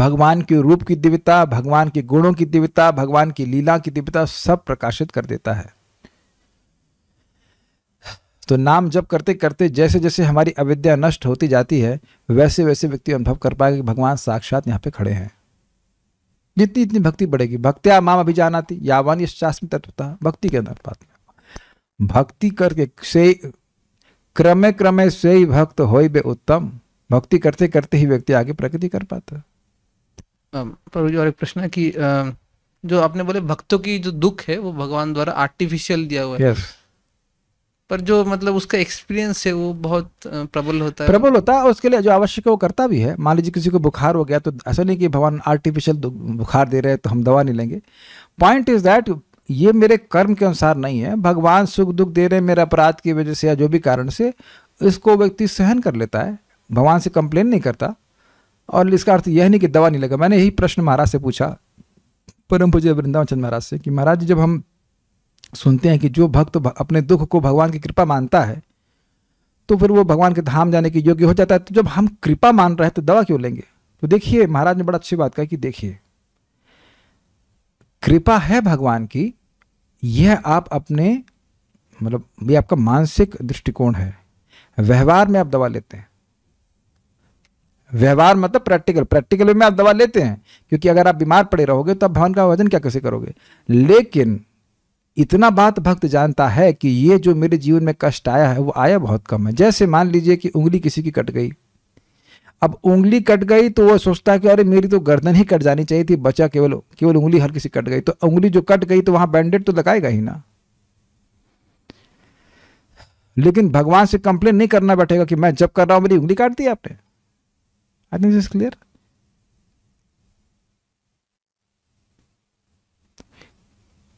A: भगवान के रूप की दिव्यता भगवान के गुणों की दिव्यता भगवान की लीला की दिव्यता सब प्रकाशित कर देता है तो नाम जब करते करते जैसे जैसे हमारी अविद्या नष्ट होती जाती है वैसे वैसे व्यक्ति अनुभव कर पाएगा कि भगवान साक्षात यहाँ पे खड़े हैं जितनी इतनी भक्ति बढ़ेगी भक्त्या माम अभी अभिजानाती यावान यश्चास्मी तत्वता भक्ति के अंदर पाते भक्ति करके से क्रमे क्रमे से ही भक्त हो बे उत्तम भक्ति करते करते ही व्यक्ति आगे प्रगति कर पाता प्रभु जी और एक प्रश्न है कि जो आपने बोले भक्तों की जो दुख है वो भगवान द्वारा आर्टिफिशियल दिया हुआ है yes. पर जो मतलब उसका एक्सपीरियंस है वो बहुत प्रबल होता है प्रबल होता है और उसके लिए जो आवश्यक है वो करता भी है मान लीजिए किसी को बुखार हो गया तो ऐसा नहीं कि भगवान आर्टिफिशियल बुखार दे रहे हैं तो हम दवा नहीं लेंगे पॉइंट इज दैट ये मेरे कर्म के अनुसार नहीं है भगवान सुख दुख दे रहे हैं मेरे अपराध की वजह से या जो भी कारण से इसको व्यक्ति सहन कर लेता है भगवान से कंप्लेन नहीं करता और इसका अर्थ यह नहीं कि दवा नहीं लगा मैंने यही प्रश्न महाराज से पूछा परम पूज्य वृंदावन चंद महाराज से कि महाराज जी जब हम सुनते हैं कि जो भक्त अपने दुख को भगवान की कृपा मानता है तो फिर वो भगवान के धाम जाने के योग्य हो जाता है तो जब हम कृपा मान रहे हैं तो दवा क्यों लेंगे तो देखिए महाराज ने बड़ा अच्छी बात कहा कि देखिए कृपा है भगवान की यह आप अपने मतलब ये आपका मानसिक दृष्टिकोण है व्यवहार में आप दवा लेते हैं व्यवहार मतलब प्रैक्टिकल प्रैक्टिकल में आप दवा लेते हैं क्योंकि अगर आप बीमार पड़े रहोगे तो आप भवन का वजन क्या कैसे करोगे लेकिन इतना बात भक्त जानता है कि ये जो मेरे जीवन में कष्ट आया है वो आया बहुत कम है जैसे मान लीजिए कि उंगली किसी की कट गई अब उंगली कट गई तो वह सोचता है कि अरे मेरी तो गर्दन ही कट जानी चाहिए थी बचा केवल केवल उंगली हर किसी कट गई तो उंगली जो कट गई तो वहां बैंडेड तो लगाएगा ही ना लेकिन भगवान से कंप्लेन नहीं करना बैठेगा कि मैं जब कर रहा हूं मेरी उंगली काट दी आपने I think is clear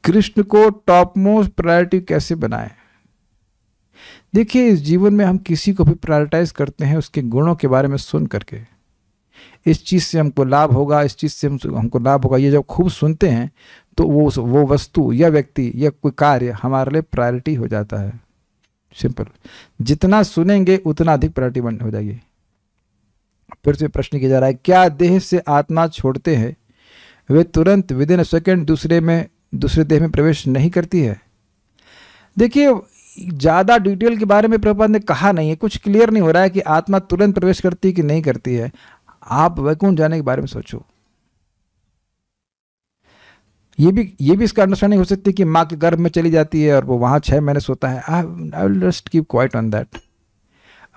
A: Krishna को टॉप मोस्ट प्रायोरिटी कैसे बनाएं देखिए इस जीवन में हम किसी को भी प्रायोरिटाइज करते हैं उसके गुणों के बारे में सुन करके इस चीज़ से हमको लाभ होगा इस चीज़ से हम, हमको लाभ होगा ये जब खूब सुनते हैं तो वो वो वस्तु या व्यक्ति या कोई कार्य हमारे लिए प्रायोरिटी हो जाता है सिंपल जितना सुनेंगे उतना अधिक प्रायोरिटी बन हो जाएगी फिर से प्रश्न किया जा रहा है क्या देह से आत्मा छोड़ते हैं वे तुरंत विद इन सेकेंड दूसरे में दूसरे देह में प्रवेश नहीं करती है देखिए ज़्यादा डिटेल के बारे में प्रभुपाद ने कहा नहीं है कुछ क्लियर नहीं हो रहा है कि आत्मा तुरंत प्रवेश करती है कि नहीं करती है आप वैकुंठ जाने के बारे में सोचो ये भी ये भी इसका अंडरस्टैंडिंग हो सकती है कि माँ के गर्भ में चली जाती है और वो वहाँ छः महीने सोता है I will just keep quiet on that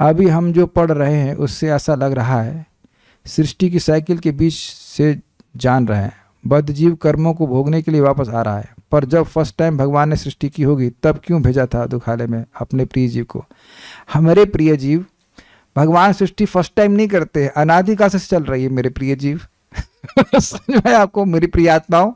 A: अभी हम जो पढ़ रहे हैं उससे ऐसा लग रहा है सृष्टि की साइकिल के बीच से जान रहे हैं बद्ध जीव कर्मों को भोगने के लिए वापस आ रहा है पर जब फर्स्ट टाइम भगवान ने सृष्टि की होगी तब क्यों भेजा था दुखालय में अपने प्रिय जीव को हमारे प्रिय जीव भगवान सृष्टि फर्स्ट टाइम नहीं करते अनादिकाल से चल रही है मेरे प्रिय जीव समझ में आपको मेरी प्रिय हूँ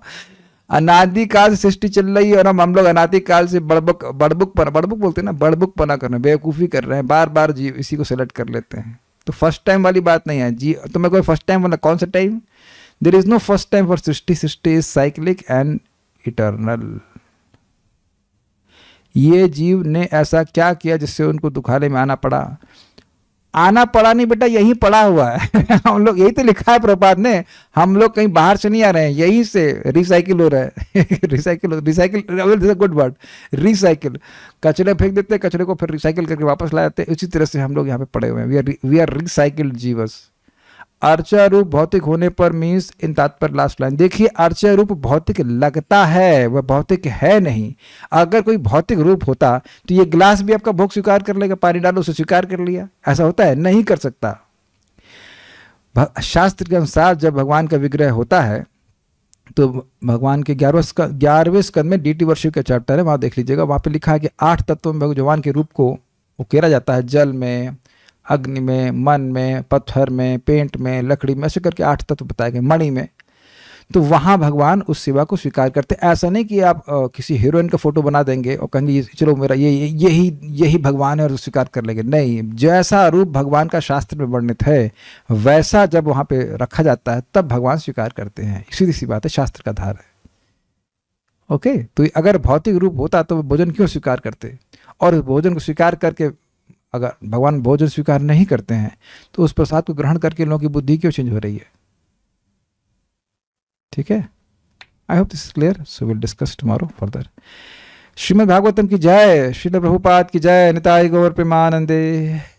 A: अनादिकाल से सृष्टि चल रही है और हम हम लोग अनादिकाल से बड़बुक बड़बुक पर बड़बुक बोलते हैं ना बड़बुक पना कर रहे हैं बेवकूफ़ी कर रहे हैं बार बार जीव इसी को सेलेक्ट कर लेते हैं तो फर्स्ट टाइम वाली बात नहीं है जी तो मैं कोई फर्स्ट टाइम वाला कौन सा time There is no first time for सृष्टि सृष्टि इज साइक्लिक एंड इटर्नल ये जीव ने ऐसा क्या किया जिससे उनको दुखाने में आना पड़ा आना पड़ा नहीं बेटा यही पड़ा हुआ है हम लोग यही तो लिखा है प्रपात ने हम लोग कहीं बाहर से नहीं आ रहे हैं यहीं से रिसाइकिल हो रहा है recycle recycle good word recycle कचरे फेंक देते हैं कचरे को फिर रिसाइकिल करके वापस ला जाते हैं उसी तरह से हम लोग यहाँ पे पड़े हुए हैं we are we are recycle जीवस आर्चा रूप भौतिक होने पर मीन्स इन तात्पर्य लास्ट लाइन देखिए आर्चा रूप भौतिक लगता है वह भौतिक है नहीं अगर कोई भौतिक रूप होता तो ये गिलास भी आपका भोग स्वीकार कर लेगा पानी डालो उसे स्वीकार कर लिया ऐसा होता है नहीं कर सकता शास्त्र के अनुसार जब भगवान का विग्रह होता है तो भगवान के ग्यारहवें ग्यारहवें स्कंद में टी वर्षिप का चैप्टर है वहाँ देख लीजिएगा वहाँ पे लिखा है कि आठ तत्वों में भगवान के रूप को उकेरा जाता है जल में अग्नि में मन में पत्थर में पेंट में लकड़ी में ऐसे करके आठ तत्व बताए गए मणि में तो वहाँ भगवान उस सेवा को स्वीकार करते ऐसा नहीं कि आप आ, किसी हीरोइन का फोटो बना देंगे और कहेंगे चलो मेरा ये यही यही भगवान है और स्वीकार कर लेंगे नहीं जैसा रूप भगवान का शास्त्र में वर्णित है वैसा जब वहाँ पे रखा जाता है तब भगवान स्वीकार करते हैं सीधी सी बात है शास्त्र का धार है ओके तो अगर भौतिक रूप होता तो भोजन क्यों स्वीकार करते और भोजन को स्वीकार करके अगर भगवान भोजन स्वीकार नहीं करते हैं तो उस प्रसाद को ग्रहण करके लोगों की बुद्धि क्यों चेंज हो रही है ठीक है I hope this clear so will discuss tomorrow further Shrimad Bhagavatam की जय श्रील प्रभुपाद की जय निताय गौर प्रेमानंदे